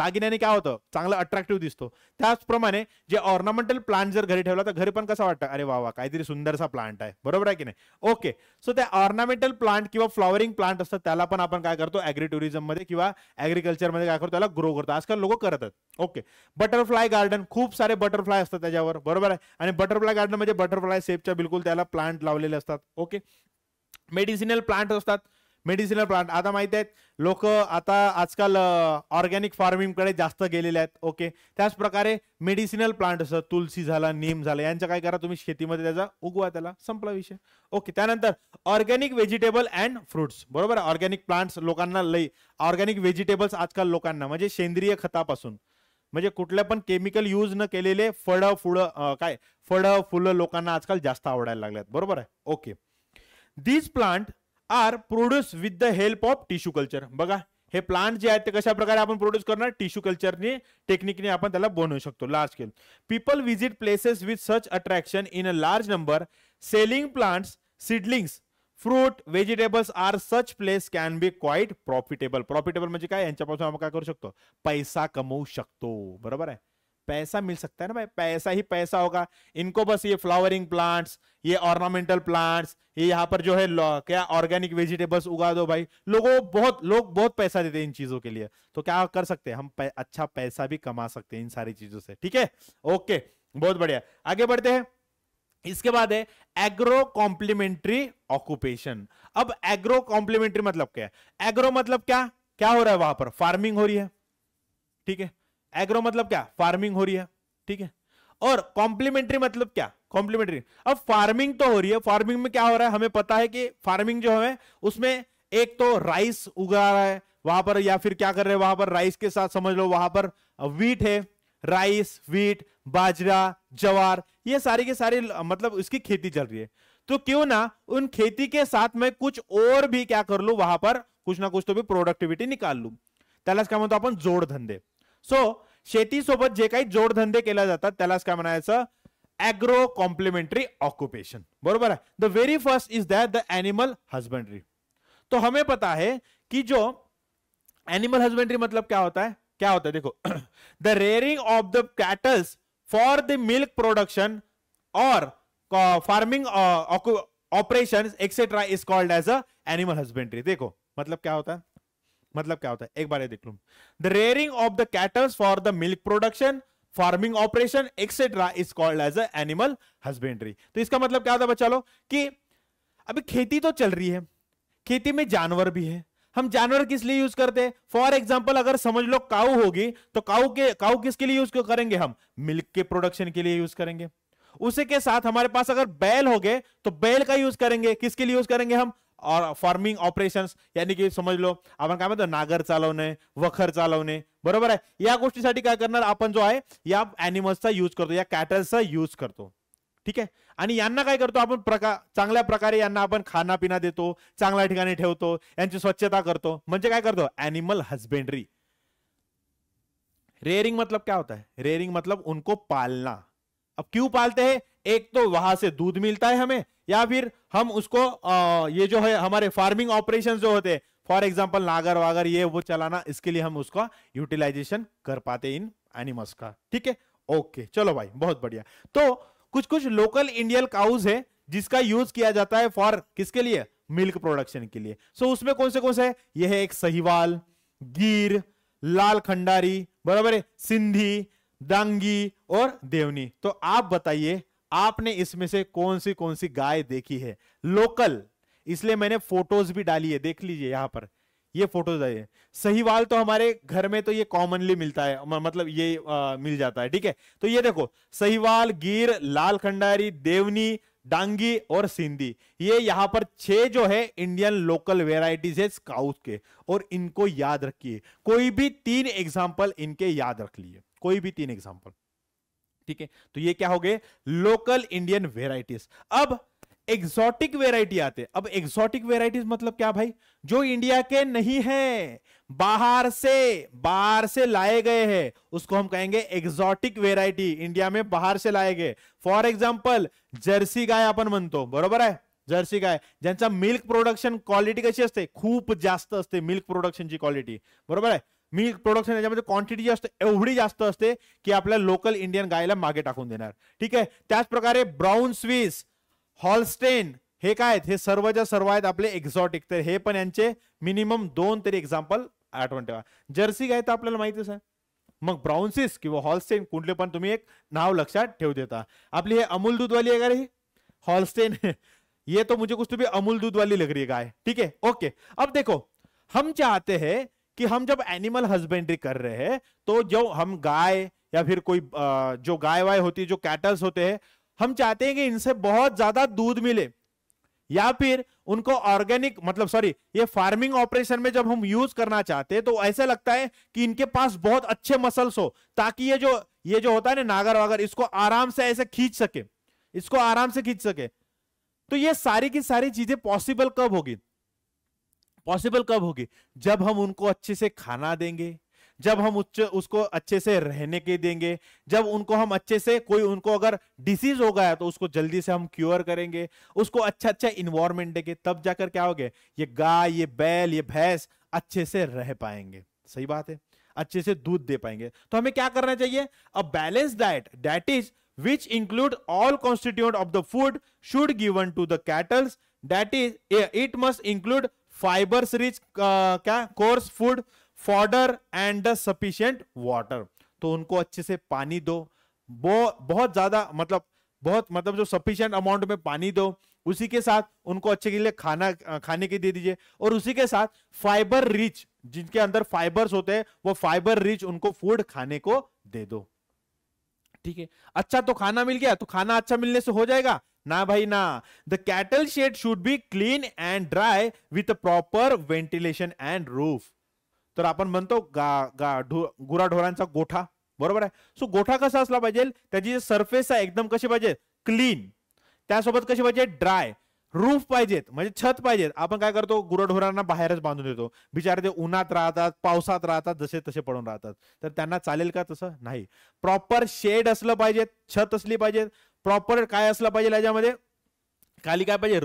दागिन्याने काय होतं चांगलं अट्रॅक्टिव्ह दिसतो त्याचप्रमाणे जे ऑर्नामेंटल प्लांट जर घरी ठेवला तर घरी पण कसा वाटतं अरे वा काहीतरी सुंदरसा प्लांट आहे बरोबर आहे की नाही ओके सो त्या ऑर्नामेंटल प्लांट किंवा फ्लॉवरिंग प्लांट असतात त्याला पण आपण काय करतो ऍग्री टुरिझममध्ये किंवा अॅग्रिकल्चरमध्ये काय करतो त्याला ग्रो करतो आजकाल लोक करतात ओके बटरफ्लाय गार्डन खूप सारे बटरफ्लाय असतात त्याच्यावर बरोबर आहे आणि बटरफ्लाय गार्डन म्हणजे बटरफ्लाय सेपच्या बिलकुल त्याला प्लांट लावलेले असतात ओके मेडिसिनल प्लांट असतात मेडिसिनल प्लांट आता माहिती आहेत लोक आता आजकाल ऑर्गॅनिक फार्मिंगकडे जास्त गेलेले आहेत ओके त्याचप्रकारे मेडिसिनल प्लांट असं तुलसी झाला नीम झाला यांचं काय करा तुम्ही शेतीमध्ये त्याचा उगवा त्याला संपला विषय ओके त्यानंतर ऑर्गॅनिक व्हेजिटेबल अँड फ्रुट्स बरोबर ऑर्गॅनिक प्लांट्स लोकांना लई ऑर्गॅनिक व्हेजिटेबल्स आजकाल लोकांना म्हणजे सेंद्रिय खतापासून म्हणजे कुठल्या पण केमिकल यूज न केलेले फळं फुळं काय फळं फुलं लोकांना आजकाल जास्त आवडायला लागल्यात बरोबर आहे okay these plant are produce with the help of tissue culture बघा हे प्लांट जे आहेत ते कशा प्रकारे आपण प्रोड्यूस करणार टिश्यू कल्चरने टेक्निकने आपण त्याला बनवू शकतो large scale people visit places with such attraction in a large number selling plants seedlings fruit vegetables are such place can be quite profitable profitable म्हणजे काय यांच्यापासून आपण काय करू शकतो पैसा कमवू शकतो बरोबर आहे पैसा मिल सकता है ना भाई पैसा ही पैसा होगा इनको बस ये फ्लावरिंग प्लांट्स ये ऑर्नामेंटल प्लांट्स ये यहाँ पर जो है क्या ऑर्गेनिक वेजिटेबल्स उगा दो भाई लोगों बहुत लोग बहुत पैसा देते हैं इन चीजों के लिए तो क्या कर सकते हैं हम पै, अच्छा पैसा भी कमा सकते हैं इन सारी चीजों से ठीक है ओके बहुत बढ़िया आगे बढ़ते हैं इसके बाद है एग्रो कॉम्प्लीमेंट्री ऑक्यूपेशन अब एग्रो कॉम्प्लीमेंट्री मतलब क्या है एग्रो मतलब क्या क्या हो रहा है वहां पर फार्मिंग हो रही है ठीक है एग्रो मतलब क्या फार्मिंग हो रही है ठीक है और कॉम्प्लीमेंट्री मतलब क्या कॉम्प्लीमेंट्री अब फार्मिंग तो हो रही है फार्मिंग में क्या हो रहा है हमें पता है कि फार्मिंग जो है उसमें एक तो राइस उगा रहा है वहां पर या फिर क्या कर रहे हैं वहां पर राइस के साथ समझ लो वहां पर वीट है राइस वीट बाजरा जवार ये सारी के सारी मतलब उसकी खेती चल रही है तो क्यों ना उन खेती के साथ में कुछ और भी क्या कर लू वहां पर कुछ ना कुछ तो भी प्रोडक्टिविटी निकाल लू त्यालाच क्या मतलब अपन जोड धंधे सो शेती सोबत जे काही जोडधंदे केल्या जातात त्यालाच काय म्हणायचं कॉम्प्लिमेंटरी ऑक्युपेशन बरोबर है the very first is that the animal husbandry तो हमें पता है कि जो एनिमल हस्बेंड्री मतलब क्या होता है क्या होता है देखो the rearing of the cattles for the milk production और farming operation etcetera is called as a animal husbandry देखो मतलब क्या होता है मतलब क्या होता है एक बार ये देख लू the rearing of the cattles for the milk production farming operation etcetera is called as animal husbandry तो इसका मतलब क्या होता है बच्चा लो कि अभी खेती तो चल रही है खेती में जानवर भी है हम जानवर किस लिए यूज करते हैं फॉर एग्जाम्पल अगर समझ लो काऊ होगी तो काऊ के काऊ किसके लिए यूज करेंगे हम मिल्क के प्रोडक्शन के लिए यूज करेंगे उसी के साथ हमारे पास अगर बैल हो गए तो बैल का यूज करेंगे किसके लिए यूज करेंगे हम और फार्मिंग ऑपरेशन्स यानी की समजलो आपण काय म्हणतो नागर चालवणे वखर चालवणे बरोबर आहे या गोष्टीसाठी काय करणार आपण जो आहे या अॅनिमल्सचा यूज करतो या कॅटल्सचा यूज करतो ठीक आहे आणि यांना काय करतो आपण प्रका चांगल्या प्रकारे यांना आपण खानापिना देतो चांगल्या ठिकाणी ठेवतो यांची स्वच्छता करतो म्हणजे काय करतो एनिमल हस्बेंड्री रेअरिंग मतलब क्या होता है रेअरिंग मतलब उनको पालना अब क्यों पालते हैं एक तो वहां से दूध मिलता है हमें या फिर हम उसको आ, ये जो है हमारे फार्मिंग ऑपरेशन जो होते हैं फॉर एग्जाम्पल नागर वागर ये वो चलाना इसके लिए हम उसका यूटिलाइजेशन कर पाते इन एनिमल्स का ठीक है ओके चलो भाई बहुत बढ़िया तो कुछ कुछ लोकल इंडियन काउज है जिसका यूज किया जाता है फॉर किसके लिए मिल्क प्रोडक्शन के लिए सो so, उसमें कौन से कौन से यह है एक सहीवाल गिर लाल खंडारी बराबर है सिंधी दांगी और देवनी तो आप बताइए आपने इसमें से कौन सी कौन सी गाय देखी है लोकल इसलिए मैंने फोटोज भी डाली है देख लीजिए यहां पर ये फोटोज आई है सहीवाल तो हमारे घर में तो ये कॉमनली मिलता है मतलब ये आ, मिल जाता है ठीक है तो ये देखो सहीवाल गिर लाल खंडारी देवनी डांगी और सिंधी ये यहां पर छह जो है इंडियन लोकल वेराइटीज है स्काउट के और इनको याद रखिए कोई भी तीन एग्जाम्पल इनके याद रख लिए कोई भी तीन एग्जाम्पल ठीक है तो ये क्या हो गए लोकल इंडियन वेराइटीज अब एक्सोटिक वेराइटी आते हैं अब एक्सोटिक वेराइटीज मतलब क्या भाई जो इंडिया के नहीं है बाहर से बाहर से लाए गए हैं उसको हम कहेंगे एक्सोटिक वेराइटी इंडिया में बाहर से लाए गए फॉर एग्जाम्पल जर्सी गाय अपन मन तो बरबर है जर्सी गाय जैसा मिल्क प्रोडक्शन क्वालिटी कैसी खूब जास्त मिल्क मिल्क की क्वालिटी बरोबर है मी प्रोडक्शन याच्यामध्ये क्वांटिटी जास्त एवढी जास्त असते की आपल्या लोकल इंडियन गायला मागे टाकून देणार ठीक आहे त्याच प्रकारे ब्राऊन स्विस हॉलस्टेन हे काय आहेत हे सर्वच्या सर्व आहेत आपले एक्झॉटिक तर हे पण यांचे मिनिमम दोन तरी एक्झाम्पल आठवण ठेवा जर्सी गाय तर आपल्याला माहितीच आहे मग ब्राऊनसिस किंवा हॉलस्टेन कुठले पण तुम्ही एक नाव लक्षात ठेवू देता आपली हे अमूल दूधवाली आहे का रे हॉलस्टेन ये तो मुझे कुछ तुम्ही अमूल दूधवाली लग रही गाय ठीक आहे ओके अब देखो हम चाहते हैं कि हम जब एनिमल हस्बेंड्री कर रहे हैं तो जो हम गाय या फिर कोई जो गाय वाय होती है जो कैटल्स होते हैं हम चाहते हैं कि इनसे बहुत ज्यादा दूध मिले या फिर उनको ऑर्गेनिक मतलब सॉरी ये फार्मिंग ऑपरेशन में जब हम यूज करना चाहते हैं तो ऐसे लगता है कि इनके पास बहुत अच्छे मसल्स हो ताकि ये जो ये जो होता है ना नागर वागर इसको आराम से ऐसे खींच सके इसको आराम से खींच सके तो ये सारी की सारी चीजें पॉसिबल कब होगी पॉसिबल कब होगी जब हम उनको अच्छे से खाना देंगे जब हम उच्च उसको अच्छे से रहने के देंगे जब उनको हम अच्छे से कोई उनको अगर डिसीज हो गया तो उसको जल्दी से हम क्योर करेंगे उसको अच्छा अच्छा इन्वायरमेंट देंगे तब जाकर क्या होगे ये गाय ये बैल ये भैंस अच्छे से रह पाएंगे सही बात है अच्छे से दूध दे पाएंगे तो हमें क्या करना चाहिए a balance diet that is which include all constitute of the food should given to the cattles that is it must include fibres rich क्या coarse food fodder and sufficient water तो उनको अच्छे से पानी दो बहुत बहुत ज्यादा मतलब बहुत मतलब जो सफिशियंट अमाउंट में पानी दो उसी के साथ उनको अच्छे के लिए खाना खाने के दे दीजिए और उसी के साथ फाइबर रिच जिनके अंदर फाइबर्स होते हैं वो फाइबर रिच उनको फूड खाने को दे दो ठीक है अच्छा तो खाना मिल गया तो खाना अच्छा मिलने से हो जाएगा ना भाई ना the cattle shed should be clean and dry with proper ventilation and roof तर आपण म्हणतो गा गा गुराढोरांचा गोठा बरोबर आहे सो गोठा कसा असला पाहिजे त्याची सरफेस आहे एकदम कशी पाहिजे क्लीन त्यासोबत कशी पाहिजे ड्राय रूफ पाहिजेत म्हणजे छत पाहिजेत आपण काय करतो गुरढोरांना बाहेरच बांधून देतो बिचारे ते उन्हात राहतात पावसात राहतात जसे तसे पडून राहतात तर त्यांना चालेल का तसं नाही प्रॉपर शेड असलं पाहिजेत छत असली पाहिजेत प्रॉपर काय असलं पाहिजे याच्यामध्ये खाली काय पाहिजे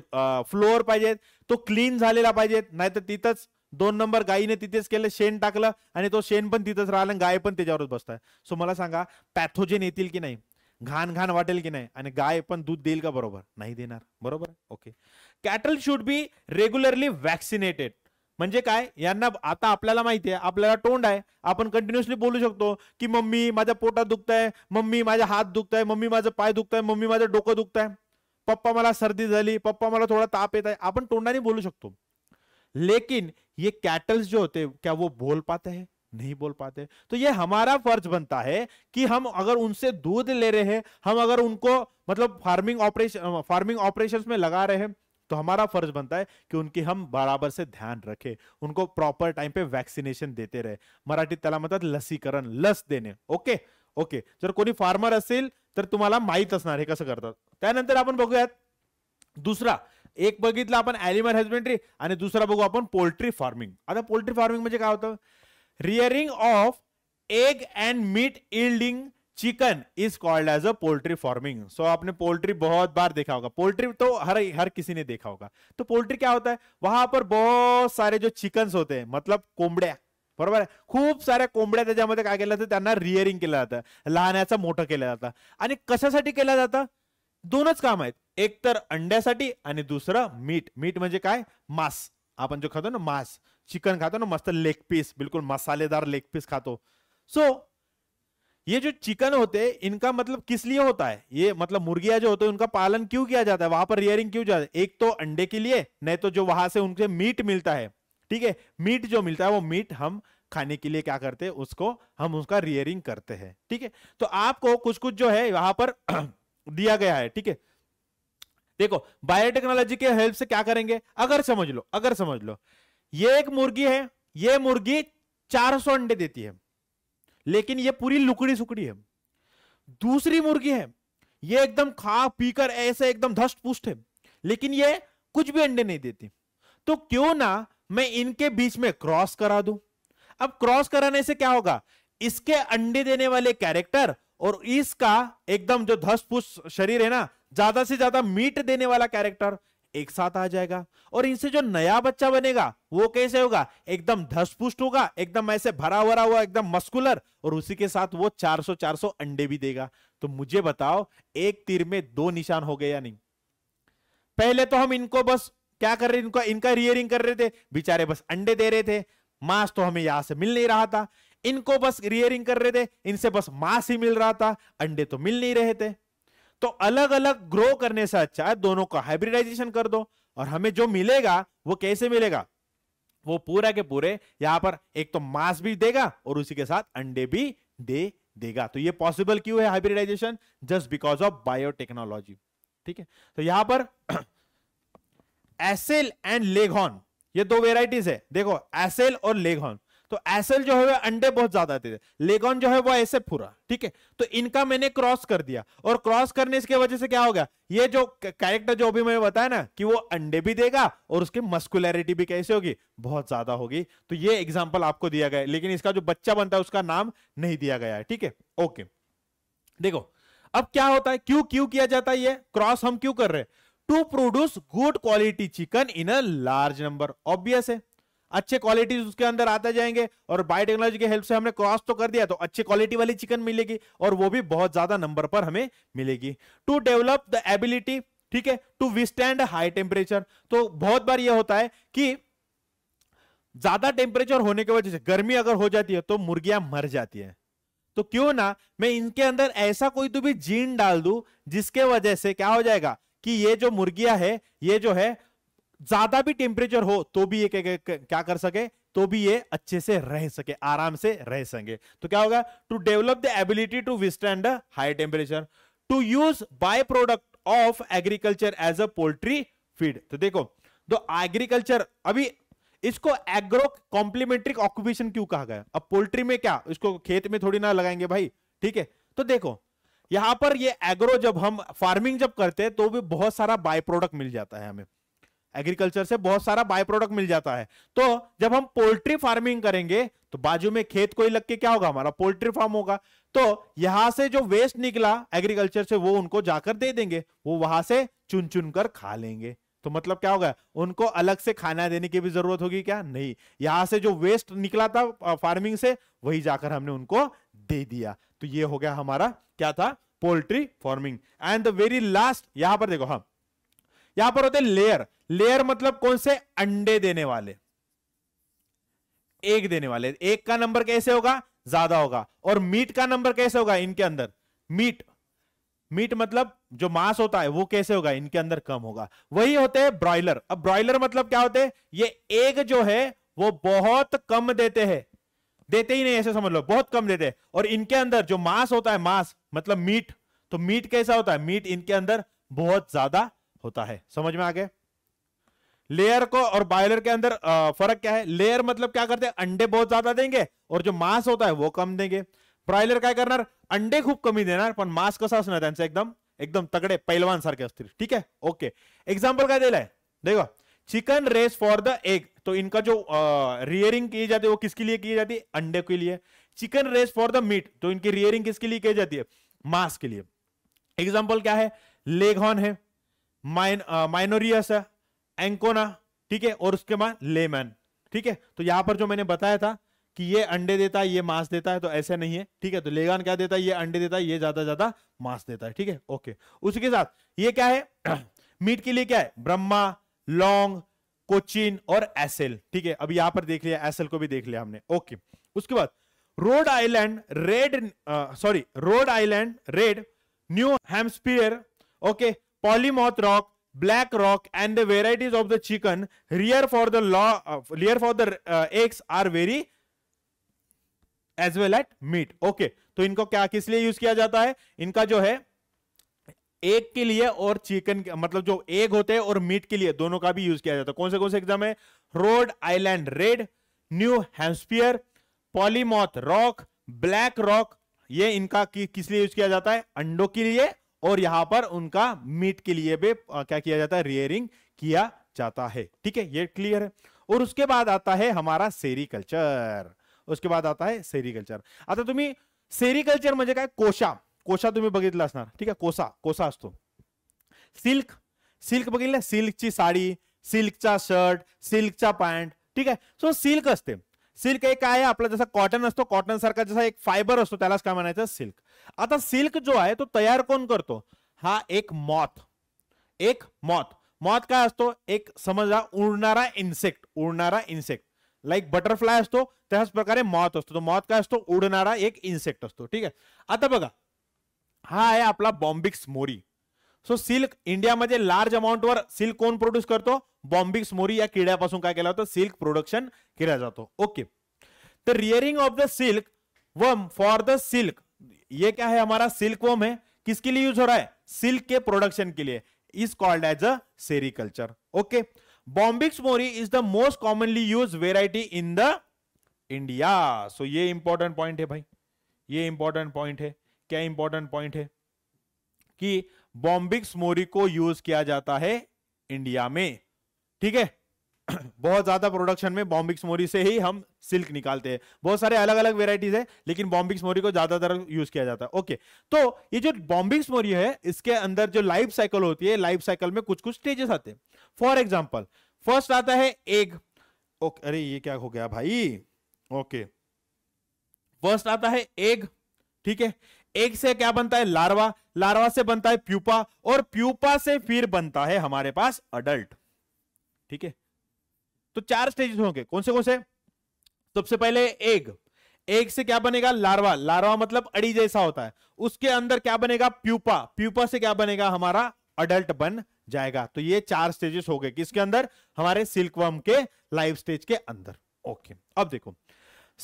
फ्लोअर पाहिजेत तो क्लीन झालेला पाहिजेत नाहीतर तिथंच दोन नंबर गायीने तिथेच केलं शेण टाकलं आणि तो शेण पण तिथंच राहिला आणि गाय पण त्याच्यावरच बसताय सो मला सांगा पॅथोजेन येतील की नाही घाण घाण वाटेल की नाही आणि गाय पण दूध देईल का बरोबर नाही देणार बरोबर okay cattle should be regularly vaccinated म्हणजे काय यांना आता आपल्याला माहिती आहे आपल्याला तोंड आहे आपण कंटिन्युअसली बोलू शकतो की मम्मी माझ्या पोटात दुखत आहे मम्मी माझा हात दुखत आहे मम्मी माझं पाय दुखत आहे मम्मी माझं डोकं दुखताय पप्पा मला सर्दी झाली पप्पा मला थोडा ताप येत आहे आपण तोंडाने बोलू शकतो लेकिन ये कॅटल्स जे होते क्या वो बोल पाते हैं नहीं बोल पाते तो ये हमारा फर्ज बनता है कि हम अगर उनसे दूध ले रहे हैं हम अगर उनको मतलब फार्मिंग ऑपरेशन फार्मिंग ऑपरेशंस में लगा रहे हैं तो हमारा फर्ज बनता है कि उनकी हम बराबर से ध्यान रखें उनको प्रॉपर टाइम पे वैक्सीनेशन देते रहे मराठी तला मतलब लसीकरण लस देने ओके ओके जर को फार्मर असेल तर तुम्हाला माहीत असणार हे कसं करतात त्यानंतर आपण बघूयात दुसरा एक बघितलं आपण ॲनिमल हजबेंड्री आणि दुसरा बघू आपण पोल्ट्री फार्मिंग आता पोल्ट्री फार्मिंग म्हणजे काय होतं rearing of egg and meat yielding chicken is called as a poultry farming so आपने पोल्ट्री बहुत बार देखा होगा पोल्ट्री तो हर हर किसी ने देखा होगा तो पोल्ट्री क्या होता है वहां पर बहुत सारे जो चिकन होते हैं मतलब कोंबड्या बरबर है खूब सारे कोंबड्या त्याच्यामध्ये काय केलं जातं त्यांना रिअरिंग केलं जातं लहानाचं मोठं केलं काम है एक तर अंड दुसर मीट मीठ मीठ म्हणजे काय मांस आपण जो खातो ना मांस चिकन खाते हो ना मस्त लेग पीस बिल्कुल मसालेदार लेग पीस खाते हो सो so, ये जो चिकन होते हैं इनका मतलब किस लिए होता है ये मतलब मुर्गियां जो होते हैं उनका पालन क्यों किया जाता है वहां पर रियरिंग क्यों जाता है एक तो अंडे के लिए नहीं तो जो वहां से उनके मीट मिलता है ठीक है मीट जो मिलता है वो मीट हम खाने के लिए क्या करते हैं उसको हम उसका रियरिंग करते हैं ठीक है तो आपको कुछ कुछ जो है वहां पर दिया गया है ठीक है देखो बायोटेक्नोलॉजी के हेल्प से क्या करेंगे अगर समझ लो अगर समझ लो ये एक मुर्गी है ये मुर्गी 400 अंडे देती है लेकिन ये पूरी लुकड़ी सुकड़ी है दूसरी मुर्गी है ये एकदम खा पीकर ऐसे एकदम धष्ट पुष्ट है लेकिन ये कुछ भी अंडे नहीं देती तो क्यों ना मैं इनके बीच में क्रॉस करा दू अब क्रॉस कराने से क्या होगा इसके अंडे देने वाले कैरेक्टर और इसका एकदम जो धस पुष्ट शरीर है ना ज्यादा से ज्यादा मीट देने वाला कैरेक्टर एक साथ आ जाएगा और इनसे जो नया बच्चा बनेगा वो कैसे होगा एकदम धसपुष्ट होगा एकदम ऐसे भरा भरा हुआ एकदम मस्कुलर और उसी के साथ वो 400 400 अंडे भी देगा तो मुझे बताओ एक तीर में दो निशान हो गए या नहीं पहले तो हम इनको बस क्या कर रहे इनको इनका रियरिंग कर रहे थे बेचारे बस अंडे दे रहे थे मांस तो हमें यहां से मिल नहीं रहा था इनको बस रियरिंग कर रहे थे इनसे बस मांस ही मिल रहा था अंडे तो मिल नहीं रहे थे तो अलग अलग ग्रो करने से अच्छा है दोनों का हाइब्रिडाइजेशन कर दो और हमें जो मिलेगा वो कैसे मिलेगा वो पूरा के पूरे यहां पर एक तो मास भी देगा और उसी के साथ अंडे भी दे देगा तो ये पॉसिबल क्यों है hybridisation just because of biotechnology ठीक है तो यहां पर एसेल एंड लेगहॉर्न ये दो वेराइटीज है देखो एसेल और लेगहॉर्न तो एसल जो है वह अंडे बहुत ज्यादा देते लेगॉन जो है वो ऐसे पूरा ठीक है तो इनका मैंने क्रॉस कर दिया और क्रॉस करने इसके वजह से क्या हो गया ये जो कैरेक्टर जो अभी मैंने बताया ना कि वो अंडे भी देगा और उसकी मस्कुलरिटी भी कैसे होगी बहुत ज्यादा होगी तो ये एग्जाम्पल आपको दिया गया लेकिन इसका जो बच्चा बनता है उसका नाम नहीं दिया गया है ठीक है ओके देखो अब क्या होता है क्यों क्यों किया जाता है ये क्रॉस हम क्यों कर रहे हैं to produce good quality chicken in a large number obvious है अच्छे क्वालिटीज उसके अंदर आते जाएंगे और बायोटेक्नोलॉजी के हेल्प से हमने क्रॉस तो कर दिया तो अच्छी क्वालिटी वाली चिकन मिलेगी और वो भी बहुत ज्यादा नंबर पर हमें मिलेगी टू डेवलप द एबिलिटी ठीक है टू विस्टैंड हाई टेम्परेचर तो बहुत बार यह होता है कि ज्यादा टेम्परेचर होने की वजह से गर्मी अगर हो जाती है तो मुर्गियां मर जाती है तो क्यों ना मैं इनके अंदर ऐसा कोई तो भी जीन डाल दू जिसके वजह से क्या हो जाएगा कि ये जो मुर्गियां है ये जो है ज्यादा भी टेम्परेचर हो तो भी ये क्या कर सके तो भी ये अच्छे से रह सके आराम से रह सके तो क्या होगा to develop the ability to withstand high temperature to use by product of agriculture as a poultry feed तो देखो दो एग्रीकल्चर अभी इसको एग्रो कॉम्प्लीमेंट्री ऑक्यूपेशन क्यों कहा गया अब पोल्ट्री में क्या इसको खेत में थोड़ी ना लगाएंगे भाई ठीक है तो देखो यहां पर ये एग्रो जब हम फार्मिंग जब करते हैं तो भी बहुत सारा बाय प्रोडक्ट मिल जाता है हमें एग्रीकल्चर से बहुत सारा बाय प्रोडक्ट मिल जाता है तो जब हम पोल्ट्री फार्मिंग करेंगे तो बाजू में खेत कोई लग के क्या होगा हमारा पोल्ट्री फार्म होगा तो यहां से जो वेस्ट निकला एग्रीकल्चर से वो उनको जाकर दे देंगे वो वहां से चुन चुन कर खा लेंगे तो मतलब क्या होगा उनको अलग से खाना देने की भी जरूरत होगी क्या नहीं यहां से जो वेस्ट निकला था फार्मिंग से वही जाकर हमने उनको दे दिया तो ये हो गया हमारा क्या था poultry farming and the very last यहां पर देखो हम हाँ। यहां पर होते हैं लेयर लेयर मतलब कौन से अंडे देने वाले एक देने वाले एक का नंबर कैसे होगा ज्यादा होगा और मीट का नंबर कैसे होगा इनके अंदर मीट मीट मतलब जो मांस होता है वो कैसे होगा इनके अंदर कम होगा वही होते हैं ब्रॉयलर अब ब्रॉयलर मतलब क्या होते हैं ये एक जो है वो बहुत कम देते हैं देते ही नहीं ऐसे समझ लो बहुत कम देते हैं और इनके अंदर जो मांस होता है मांस मतलब मीट तो मीट कैसा होता है मीट इनके अंदर बहुत ज्यादा होता है समझ में आ गए लेयर को और बॉयलर के अंदर फर्क क्या है लेयर मतलब क्या करते हैं अंडे बहुत ज्यादा देंगे और जो मांस होता है वो कम देंगे ब्रॉयलर क्या करना अंडे खूब कमी देना पर मांस कसा असणार त्यांचं एकदम एकदम तगडे पैलवान सारखे असतील ठीक आहे ओके एग्जाम्पल काय दिलाय देखो chicken race for the egg तो इनका जो रियरिंग की जाती है वो किसके लिए की जाती है अंडे के लिए chicken race for the meat तो इनकी रियरिंग किसके लिए की जाती है मांस के लिए एग्जाम्पल क्या है लेगहॉन है माइनोरियस है एंकोना ठीक है और उसके बाद लेमैन ठीक है तो यहां पर जो मैंने बताया था कि ये अंडे देता है ये मांस देता है तो ऐसे नहीं है ठीक है तो लेगान क्या देता है ये अंडे देता है ये ज्यादा ज्यादा मांस देता है ठीक है ओके उसके साथ ये क्या है मीट के लिए क्या है ब्रह्मा लौंग कोचिन और एसेल ठीक है अब यहां पर देख लिया एसेल को भी देख लिया हमने ओके उसके बाद Rhode Island Red sorry Rhode Island Red New Hampshire okay Plymouth rock, black rock and the varieties of the chicken rear for the law uh, rear for the uh, eggs are very as well at meat okay तो इनको क्या किस लिए यूज किया जाता है इनका जो है एक के लिए और चिकन मतलब जो एग होते हैं और मीट के लिए दोनों का भी यूज किया जाता है कौन से कौन से एग्जाम है Rhode Island Red New Hampshire Plymouth Rock black rock ये इनका कि, किस लिए यूज किया जाता है अंडों के लिए और यहां पर उनका मीट के लिए भी क्या किया जाता है रियरिंग किया जाता है ठीक है ये क्लियर है और उसके बाद आता है हमारा सेरिकल्चर उसके बाद आता है सेरिकल्चर आता तुम्हें सेरिकल्चर मजे का कोशा कोशा तुम्हें बगित ठीक है कोसा कोसा सिल्क सिल्क सिल्क ची साड़ी सिल्क चा शर्ट सिल्क चा पैंट ठीक है सो सिल्क असते सिल्क एक है अपना जसा कॉटन कॉटन सारा जस एक फाइबर सिल्क आता सिल्क जो है तो तैयार कोण हा एक मॉथ एक मॉथ मॉथ का असतो एक समजा उडणारा इन्सेक्ट उडणारा इन्सेक्ट लाइक बटरफ्लाय असतो त्याच मॉथ तो मॉथ काय असतो एक इन्सेक्ट असतो ठीक आहे आता बघा हा आहे आपला Bombyx mori so silk India मध्य लार्ज अमाउंट वर सिल्क को प्रोड्यूस करते बॉम्बिक्स मोरी या किड्यापासून का केला सिल्क प्रोडक्शन किया जो ओके तो rearing of the silk worm for the silk ये क्या है हमारा सिल्क वम है किसके लिए यूज हो रहा है सिल्क के प्रोडक्शन के लिए is called as a sericulture okay Bombyx mori is the most commonly use variety in the India so ये इंपॉर्टेंट पॉइंट है भाई ये इंपॉर्टेंट पॉइंट है क्या इंपॉर्टेंट पॉइंट है कि बॉम्बिक्स मोरी को यूज किया जाता है इंडिया में ठीक है बहुत ज्यादा प्रोडक्शन में बॉम्बिक्स मोरी से ही हम सिल्क निकालते हैं बहुत सारे अलग अलग वेराइटीज है लेकिन बॉम्बिक्स मोरी को ज्यादातर यूज किया जाता है ओके तो ये जो बॉम्बिक्स मोरी है इसके अंदर जो लाइफ साइकिल होती है लाइफ साइकिल में कुछ कुछ स्टेजेस आते हैं फॉर एग्जाम्पल फर्स्ट आता है एग ओके अरे ये क्या हो गया भाई ओके फर्स्ट आता है एग ठीक है एक से क्या बनता है लार्वा लार्वा से बनता है प्यूपा और प्यूपा से फिर बनता है हमारे पास अडल्ट ठीक है तो चार स्टेजेस होंगे कौन से कौन से सबसे पहले एग एग से क्या बनेगा लार्वा लार्वा मतलब अड़ी जैसा होता है उसके अंदर क्या बनेगा प्यूपा प्यूपा से क्या बनेगा हमारा अडल्ट बन जाएगा तो ये चार स्टेजेस हो गए किसके अंदर हमारे सिल्कवर्म के लाइफ स्टेज के अंदर ओके अब देखो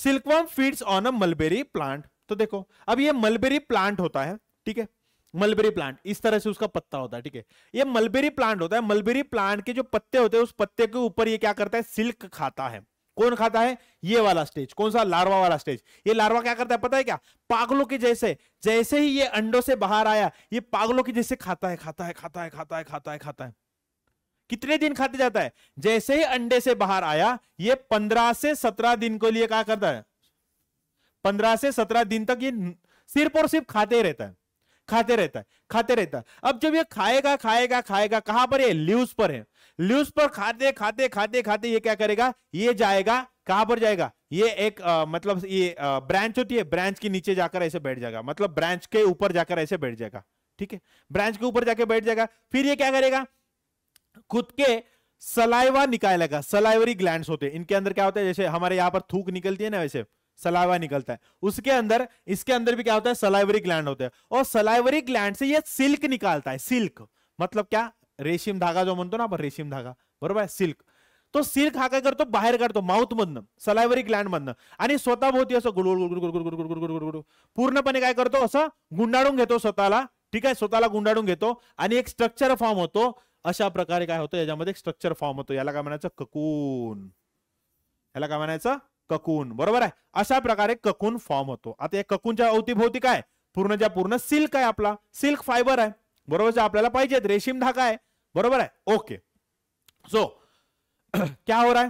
silkworm feeds on a mulberry plant तो देखो अब ये मलबेरी प्लांट होता है ठीक है मलबेरी प्लांट इस तरह से उसका पत्ता होता है ठीक है ये मलबेरी प्लांट होता है मलबेरी प्लांट के जो पत्ते होते हैं उस पत्ते के ऊपर ये क्या करता है सिल्क खाता है कौन खाता है ये वाला स्टेज कौन सा लार्वा वाला स्टेज ये लार्वा क्या करता है पता है क्या पागलों के जैसे जैसे ही ये अंडों से बाहर आया ये पागलों के जैसे खाता है खाता है खाता है खाता है खाता है खाता है कितने दिन खाते जाता है जैसे ही अंडे से बाहर आया ये पंद्रह से सत्रह दिन के लिए क्या करता है पंद्रह से सत्रह दिन तक ये सिर्फ और सिर्फ खाते रहता है खाते रहता है खाते रहता है अब जब ये खाएगा खाएगा खाएगा कहां पर है ल्यूज पर है ल्यूज पर खाते खाते खाते खाते ये क्या करेगा ये जाएगा कहां पर जाएगा ये एक आ, मतलब ये आ, ब्रांच होती है ब्रांच के नीचे जाकर ऐसे बैठ जाएगा मतलब ब्रांच के ऊपर जाकर ऐसे बैठ जाएगा ठीक है ब्रांच के ऊपर जाके बैठ जाएगा फिर ये क्या करेगा खुद के सलाइवा निकालेगा सलाइवरी ग्लैंड होते हैं इनके अंदर क्या होता है जैसे हमारे यहां पर थूक निकलती है ना वैसे सलाइवा निकलता है उसके अंदर इसके अंदर भी क्या होता है सलाइवरी ग्लैंड होता है और सलाइवरी ग्लैंड से ये सिल्क निकालता है सिल्क मतलब क्या रेशीम धागा जो म्हणतो ना रेशम धागा बरोबर सिल्क तो सिल्क हा काय करतो बाहेर काढतो माउथ मधनं सलायवरी ग्लँड मधनं आणि स्वतः भोवती असं गुडगुड पूर्णपणे काय करतो असं गुंडाळून ठीक है स्वतः गुंडाळून घेतो एक स्ट्रक्चर फॉर्म होते अशा प्रकारे काय स्ट्रक्चर फॉर्म होतो याला ककून याला ककून बरोबर है अशा प्रकार ककून फॉर्म होते आता या ककूनच्या अवतीभोवती काय पूर्णच्या पूर्ण सिल्क है अपना सिल्क फाइबर है बरबर जो अपने रेशीम धाका है बरबर है ओके सो क्या हो रहा है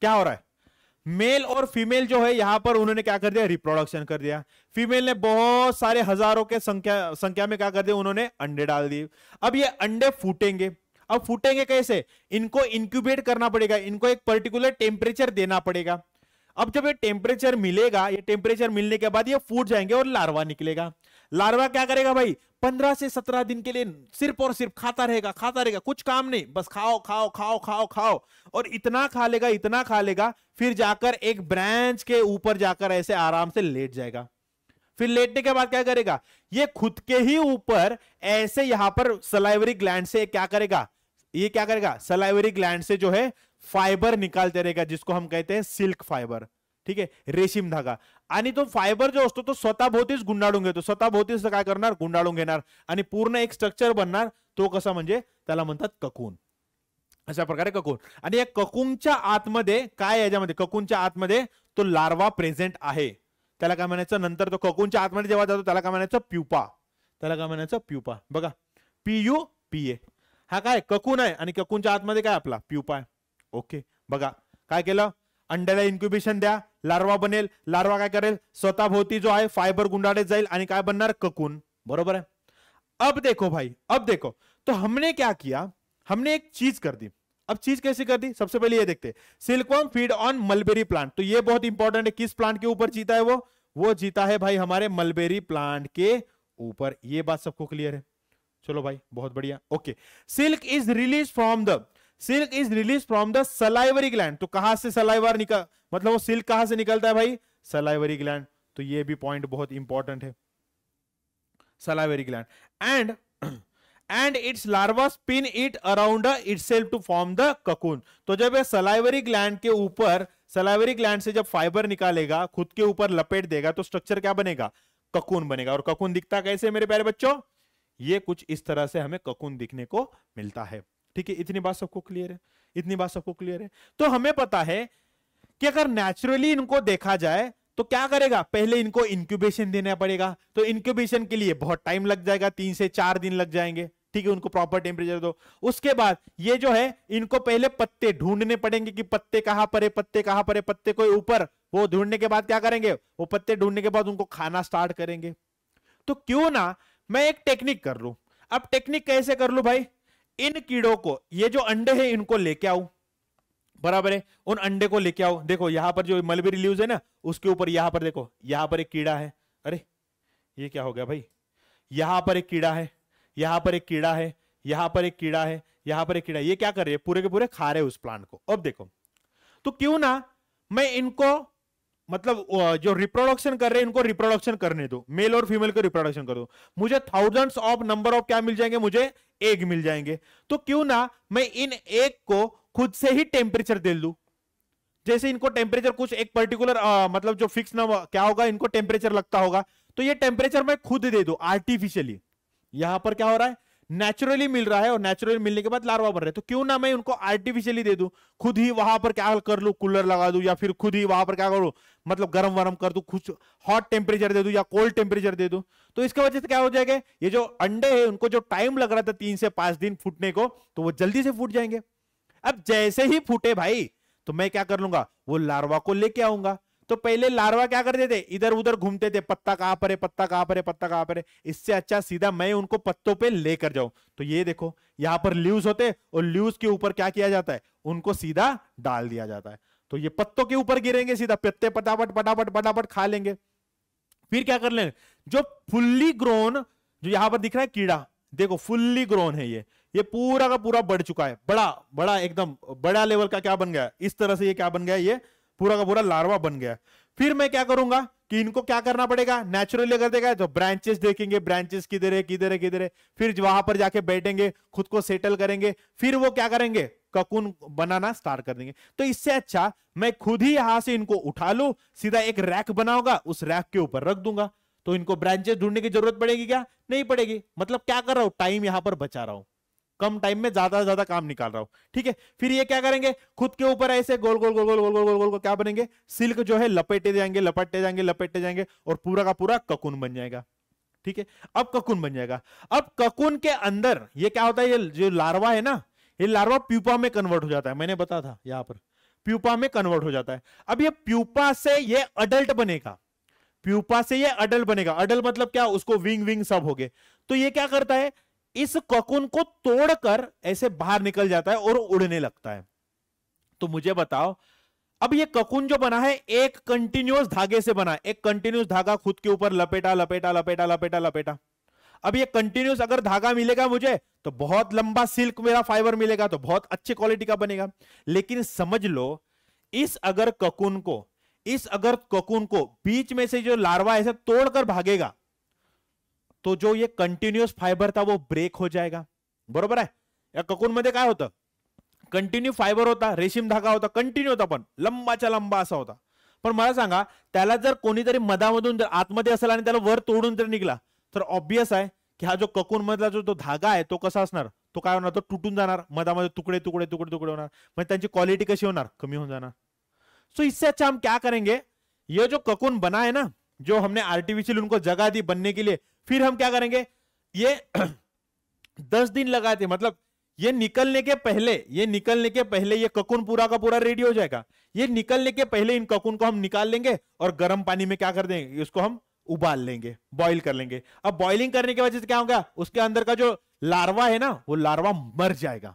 क्या हो रहा है मेल और फीमेल जो है यहां पर उन्होंने क्या कर दिया रिप्रोडक्शन कर दिया फीमेल ने बहुत सारे हजारों के संख्या संख्या में क्या कर दिया उन्होंने अंडे डाल दिए अब ये अंडे फूटेंगे अब फूटेंगे कैसे इनको इंक्यूबेट करना पड़ेगा इनको एक पर्टिकुलर टेम्परेचर देना पड़ेगा अब जब ये टेम्परेचर मिलेगा ये टेम्परेचर मिलने के बाद ये फूट जाएंगे और लार्वा निकलेगा लार्वा क्या करेगा भाई पंद्रह से सत्रह दिन के लिए सिर्फ और सिर्फ खाता रहेगा खाता रहेगा कुछ काम नहीं बस खाओ खाओ खाओ खाओ खाओ और इतना खा लेगा इतना खा लेगा फिर जाकर एक ब्रांच के ऊपर जाकर ऐसे आराम से लेट जाएगा फिर लेटने के बाद क्या करेगा ये खुद के ही ऊपर ऐसे यहां पर सलाइवरी ग्लैंड से क्या करेगा ये क्या करेगा सलाइवरी ग्लैंड से जो है फाइबर निकालते रहेगा जिसको हम कहते हैं सिल्क फाइबर ठीक है रेशीम धागा आणि तो फायबर जो असतो तो स्वतःभोवतीच गुंडाळून घेतो स्वतःभोवतीच काय करणार गुंडाळून घेणार आणि पूर्ण एक स्ट्रक्चर बनणार तो कसा म्हणजे त्याला म्हणतात ककून अशा प्रकारे ककून आणि या ककूनच्या आतमध्ये काय याच्यामध्ये ककूनच्या आतमध्ये तो लार्वा प्रेझेंट आहे त्याला काय म्हणायचं नंतर तो ककूनच्या आतमध्ये जेव्हा जातो त्याला काय म्हणायचं प्युपा त्याला काय म्हणायचं प्युपा बघा पी यू पी ए हा काय ककून आहे आणि ककूनच्या आतमध्ये का आपला प्यूपा है ओके बगा के केलं अंड्याला इन्क्युबेशन द्या लार्वा बनेल लार्वा काय करेल स्वतः भोवती जो आहे फायबर गुंडाड़े जाईल आणि काय बनणार ककून बरोबर है अब देखो भाई अब देखो तो हमने क्या किया हमने एक चीज कर दी अब चीज कैसे कर दी सबसे पहले ये देखते silkworm feed on mulberry plant तो ये बहुत इंपॉर्टेंट है किस प्लांट के ऊपर जीता है वो वो जीता है भाई हमारे मलबेरी प्लांट के ऊपर ये बात सबको क्लियर है चलो भाई बहुत बढ़िया okay silk is release from the silk is release from the salivary gland तो कहां से सलाइवर निकल मतलब वो सिल्क कहां से निकलता है भाई सलाइवरी ग्लैंड तो ये भी पॉइंट बहुत इंपॉर्टेंट है salivary gland and and its larva spin it around it to form the cocoon तो जब यह सलाइवरी ग्लैंड के ऊपर सलाइवरी ग्लैंड से जब फाइबर निकालेगा खुद के ऊपर लपेट देगा तो स्ट्रक्चर क्या बनेगा ककून बनेगा और ककून दिखता कैसे मेरे प्यारे बच्चों ये कुछ इस तरह से हमें ककुन दिखने को मिलता है ठीक है इतनी बात सबको क्लियर है इतनी बात सबको क्लियर है तो हमें पता है कि अगर नेचुरली इनको देखा जाए तो क्या करेगा पहले इनको इंक्यूबेशन देना पड़ेगा तो इंक्यूबेशन के लिए बहुत टाइम लग जाएगा तीन से चार दिन लग जाएंगे ठीक है उनको प्रॉपर टेम्परेचर दो उसके बाद ये जो है इनको पहले पत्ते ढूंढने पड़ेंगे कि पत्ते कहां पर है पत्ते कहां पर है पत्ते को ऊपर वो ढूंढने के बाद क्या करेंगे वो पत्ते ढूंढने के बाद उनको खाना स्टार्ट करेंगे तो क्यों ना मैं एक टेक्निक कर लू अब टेक्निक कैसे कर लू भाई इन कीड़ों को ये जो अंडे हैं इनको लेके आऊ बराबर है उन अंडे को लेके आओ देखो यहां पर जो मलबेरी लीव्स है ना उसके ऊपर यहां पर देखो यहां पर एक कीड़ा है अरे ये क्या हो गया भाई यहां पर एक कीड़ा है यहां पर एक कीड़ा है यहां पर एक कीड़ा है यहां पर एक कीड़ा ये क्या कर रहे हैं पूरे के पूरे खा रहे उस प्लांट को अब देखो तो क्यों ना मैं इनको मतलब जो रिप्रोडक्शन कर रहे हैं इनको रिप्रोडक्शन करने दो मेल और फीमेल को रिप्रोडक्शन कर दो मुझे थाउजेंड्स ऑफ नंबर ऑफ क्या मिल जाएंगे मुझे एग मिल जाएंगे तो क्यों ना मैं इन एग को खुद से ही टेम्परेचर दे दू जैसे इनको टेम्परेचर कुछ एक पर्टिकुलर मतलब जो फिक्स ना क्या होगा इनको टेम्परेचर लगता होगा तो ये टेम्परेचर मैं खुद दे दू आर्टिफिशियली यहां पर क्या हो रहा है नेचुरली मिल रहा है और नेचुरली मिलने के बाद लार्वा बन रहे तो क्यों ना मैं उनको आर्टिफिशियली दे दू खुद ही वहां पर क्या कर लू कूलर लगा दू या फिर खुद ही वहां पर क्या करूँ मतलब गर्म वर्म कर दू कुछ हॉट टेम्परेचर दे दू या कोल्ड टेम्परेचर दे दू तो इसके वजह से क्या हो जाएगा ये जो अंडे है उनको जो टाइम लग रहा था तीन से पांच दिन फूटने को तो वो जल्दी से फूट जाएंगे अब जैसे ही फूटे भाई तो मैं क्या कर लूंगा वो लार्वा को लेके आऊंगा तो पहले लार्वा क्या करते थे इधर उधर घूमते थे पत्ता कहां पर है पत्ता कहां पर है पत्ता कहां पर है इससे अच्छा सीधा मैं उनको पत्तों पे लेकर जाऊं तो ये देखो यहां पर ल्यूज होते और ल्यूज के ऊपर क्या किया जाता है उनको सीधा डाल दिया जाता है तो ये पत्तों के ऊपर गिरेंगे सीधा पत्ते पटापट पटापट पटापट खा लेंगे फिर क्या कर लेंगे जो फुल्ली ग्रोन जो यहां पर दिख रहा है कीड़ा देखो फुल्ली ग्रोन है ये ये पूरा का पूरा बढ़ चुका है बड़ा बड़ा एकदम बड़ा लेवल का क्या बन गया इस तरह से ये क्या बन गया ये पूरा का पूरा लार्वा बन गया फिर मैं क्या करूंगा कि इनको क्या करना पड़ेगा नेचुरली अगर देगा तो ब्रांचेस देखेंगे ब्रांचेस किधर है किधर है किधर है फिर वहां पर जाके बैठेंगे खुद को सेटल करेंगे फिर वो क्या करेंगे ककुन बनाना स्टार्ट कर देंगे तो इससे अच्छा मैं खुद ही यहां से इनको उठा लू सीधा एक रैक बनाऊंगा उस रैक के ऊपर रख दूंगा तो इनको ब्रांचेस ढूंढने की जरूरत पड़ेगी क्या नहीं पड़ेगी मतलब क्या कर रहा हूं टाइम यहां पर बचा रहा हूं कम टाइम में ज्यादा से ज्यादा काम निकाल रहा हूं ठीक है फिर ये क्या करेंगे खुद के ऊपर ऐसे गोल गोल गोल गोल गोल गोल गोल गोल क्या बनेंगे सिल्क जो है लपेटे जाएंगे लपेटे जाएंगे लपेटे जाएंगे और पूरा का पूरा ककुन बन जाएगा ठीक है अब ककुन बन जाएगा अब ककुन के अंदर ये क्या होता है ये जो लार्वा है ना ये लार्वा प्यूपा में कन्वर्ट हो जाता है मैंने बताया था यहां पर प्यूपा में कन्वर्ट हो जाता है अब ये प्यूपा से ये अडल्ट बनेगा प्यूपा से ये अडल्ट बनेगा अडल्ट मतलब क्या उसको विंग विंग सब हो गए तो ये क्या करता है इस ककुन को तोड़कर ऐसे बाहर निकल जाता है और उड़ने लगता है तो मुझे बताओ अब ये ककुन जो बना है एक कंटिन्यूस धागे से बना एक कंटिन्यूस धागा खुद के ऊपर लपेटा लपेटा लपेटा लपेटा लपेटा अब ये कंटिन्यूस अगर धागा मिलेगा मुझे तो बहुत लंबा सिल्क मेरा फाइबर मिलेगा तो बहुत अच्छी क्वालिटी का बनेगा लेकिन समझ लो इस अगर ककुन को इस अगर ककुन को बीच में से जो लार्वा ऐसे तोड़कर भागेगा तो जो ये कंटिन्यूअस फायबर था वो ब्रेक हो जाएगा बरोबर आहे या ककून मध्ये काय होतं कंटिन्यू फायबर होता रेशीम धागा होता कंटिन्यू होता पण लंबाच्या लंबा असा होता पण मला सांगा त्याला जर कोणीतरी मधामधून जर आतमध्ये असेल आणि त्याला वर तोडून जर निघला तर ऑब्विस आहे की हा जो ककून मधला जो तो धागा आहे तो कसा असणार तो काय होणार तो तुटून जाणार मधामध्ये तुकडे तुकडे तुकडे तुकडे होणार म्हणजे त्यांची क्वालिटी कशी होणार कमी होऊन जाणार सो इससे अच्छा हम क्या करेंगे ये जो ककून बना ना जो हमने आर्टिफिशियल उनको जगा दी बनने के लिए फिर हम क्या करेंगे ये दस दिन लगाते मतलब ये निकलने के पहले ये निकलने के पहले ये ककुन पूरा का पूरा रेडी हो जाएगा ये निकलने के पहले इन ककुन को हम निकाल लेंगे और गर्म पानी में क्या कर देंगे इसको हम उबाल लेंगे बॉईल कर लेंगे अब बॉइलिंग करने की वजह से क्या होगा उसके अंदर का जो लार्वा है ना वो लार्वा मर जाएगा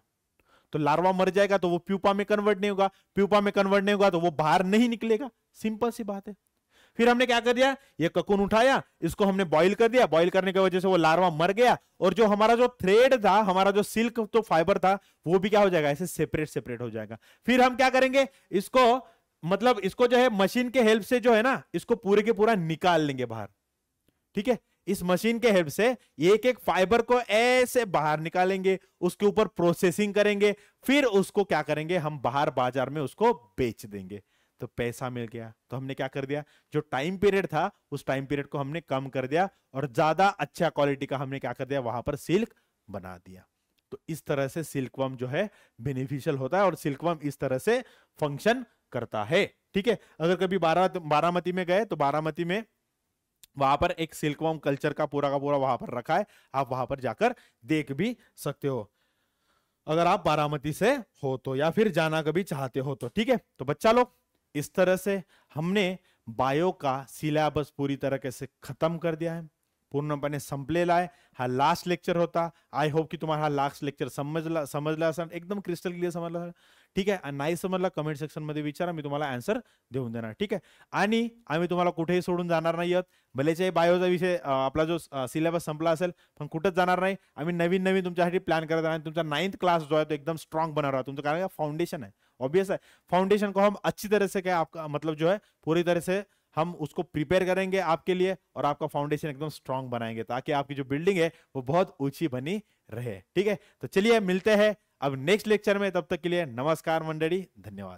तो लार्वा मर जाएगा तो वो प्यूपा में कन्वर्ट नहीं होगा प्यूपा में कन्वर्ट नहीं होगा तो वो बाहर नहीं निकलेगा सिंपल सी बात है फिर हमने क्या कर दिया ये ककुन उठाया इसको हमने बॉइल कर दिया बॉइल करने की वजह से वो लार्वा मर गया और जो हमारा जो थ्रेड था हमारा जो सिल्क तो फाइबर था वो भी क्या हो जाएगा ऐसे सेपरेट सेपरेट हो जाएगा फिर हम क्या करेंगे इसको मतलब इसको जो है मशीन के हेल्प से जो है ना इसको पूरे के पूरा निकाल लेंगे बाहर ठीक है इस मशीन के हेल्प से एक एक फाइबर को ऐसे बाहर निकालेंगे उसके ऊपर प्रोसेसिंग करेंगे फिर उसको क्या करेंगे हम बाहर बाजार में उसको बेच देंगे तो पैसा मिल गया तो हमने क्या कर दिया जो टाइम पीरियड था उस टाइम पीरियड को हमने कम कर दिया और ज्यादा अच्छा क्वालिटी का हमने क्या कर दिया वहां पर सिल्क बना दिया तो इस तरह से सिल्कवम जो है बेनिफिशियल होता है और सिल्कवम इस तरह से फंक्शन करता है ठीक है अगर कभी बारा बारामती में गए तो बारामती में वहां पर एक सिल्कवम कल्चर का पूरा का पूरा वहां पर रखा है आप वहां पर जाकर देख भी सकते हो अगर आप बारामती से हो तो या फिर जाना कभी चाहते हो तो ठीक है तो बच्चा लोग इस तरह से हमने बायो का सिलेबस पूरी तरह से खत्म कर दिया है पूर्ण बने संपलेला लाए हा लास्ट लेक्चर होता आई होप की तुम्हारा लास्ट लेक्चर समजला समजला सर एकदम क्रिस्टल क्लिअर सर ठीक है नहीं नाहीसं म्हणला कमेंट मे विचारा मैं तुम्हारा एन्सर देऊन देना ठीक है आहे आणि आम्ही तुम्हाला कुठेही सोडून जाणार भले आहोत भलेच्याही बायोचा विषय अपना जो सिलबस संपला असेल जा कुठंच जाणार नाही आम्ही नवीन नवीन तुमच्यासाठी प्लॅन करत आणि तुमचा क्लास जो है तो एकदम स्ट्रांग बना रहा तुम कारण फाउंडेशन है ऑब्वियस है फाउंडेशन को हम अच्छी तरह से क्या आपका मतलब जो है पूरी तरह से हम उसको प्रिपेयर करेंगे आपके लिए और आपका फाउंडेशन एकदम स्ट्रांग बनाएंगे ताकि आपकी जो बिल्डिंग है वो बहुत ऊंची बनी रहे ठीक है तो चलिए मिलते हैं अब नेक्स्ट लेक्चर में तब तक के लिए नमस्कार मंडली धन्यवाद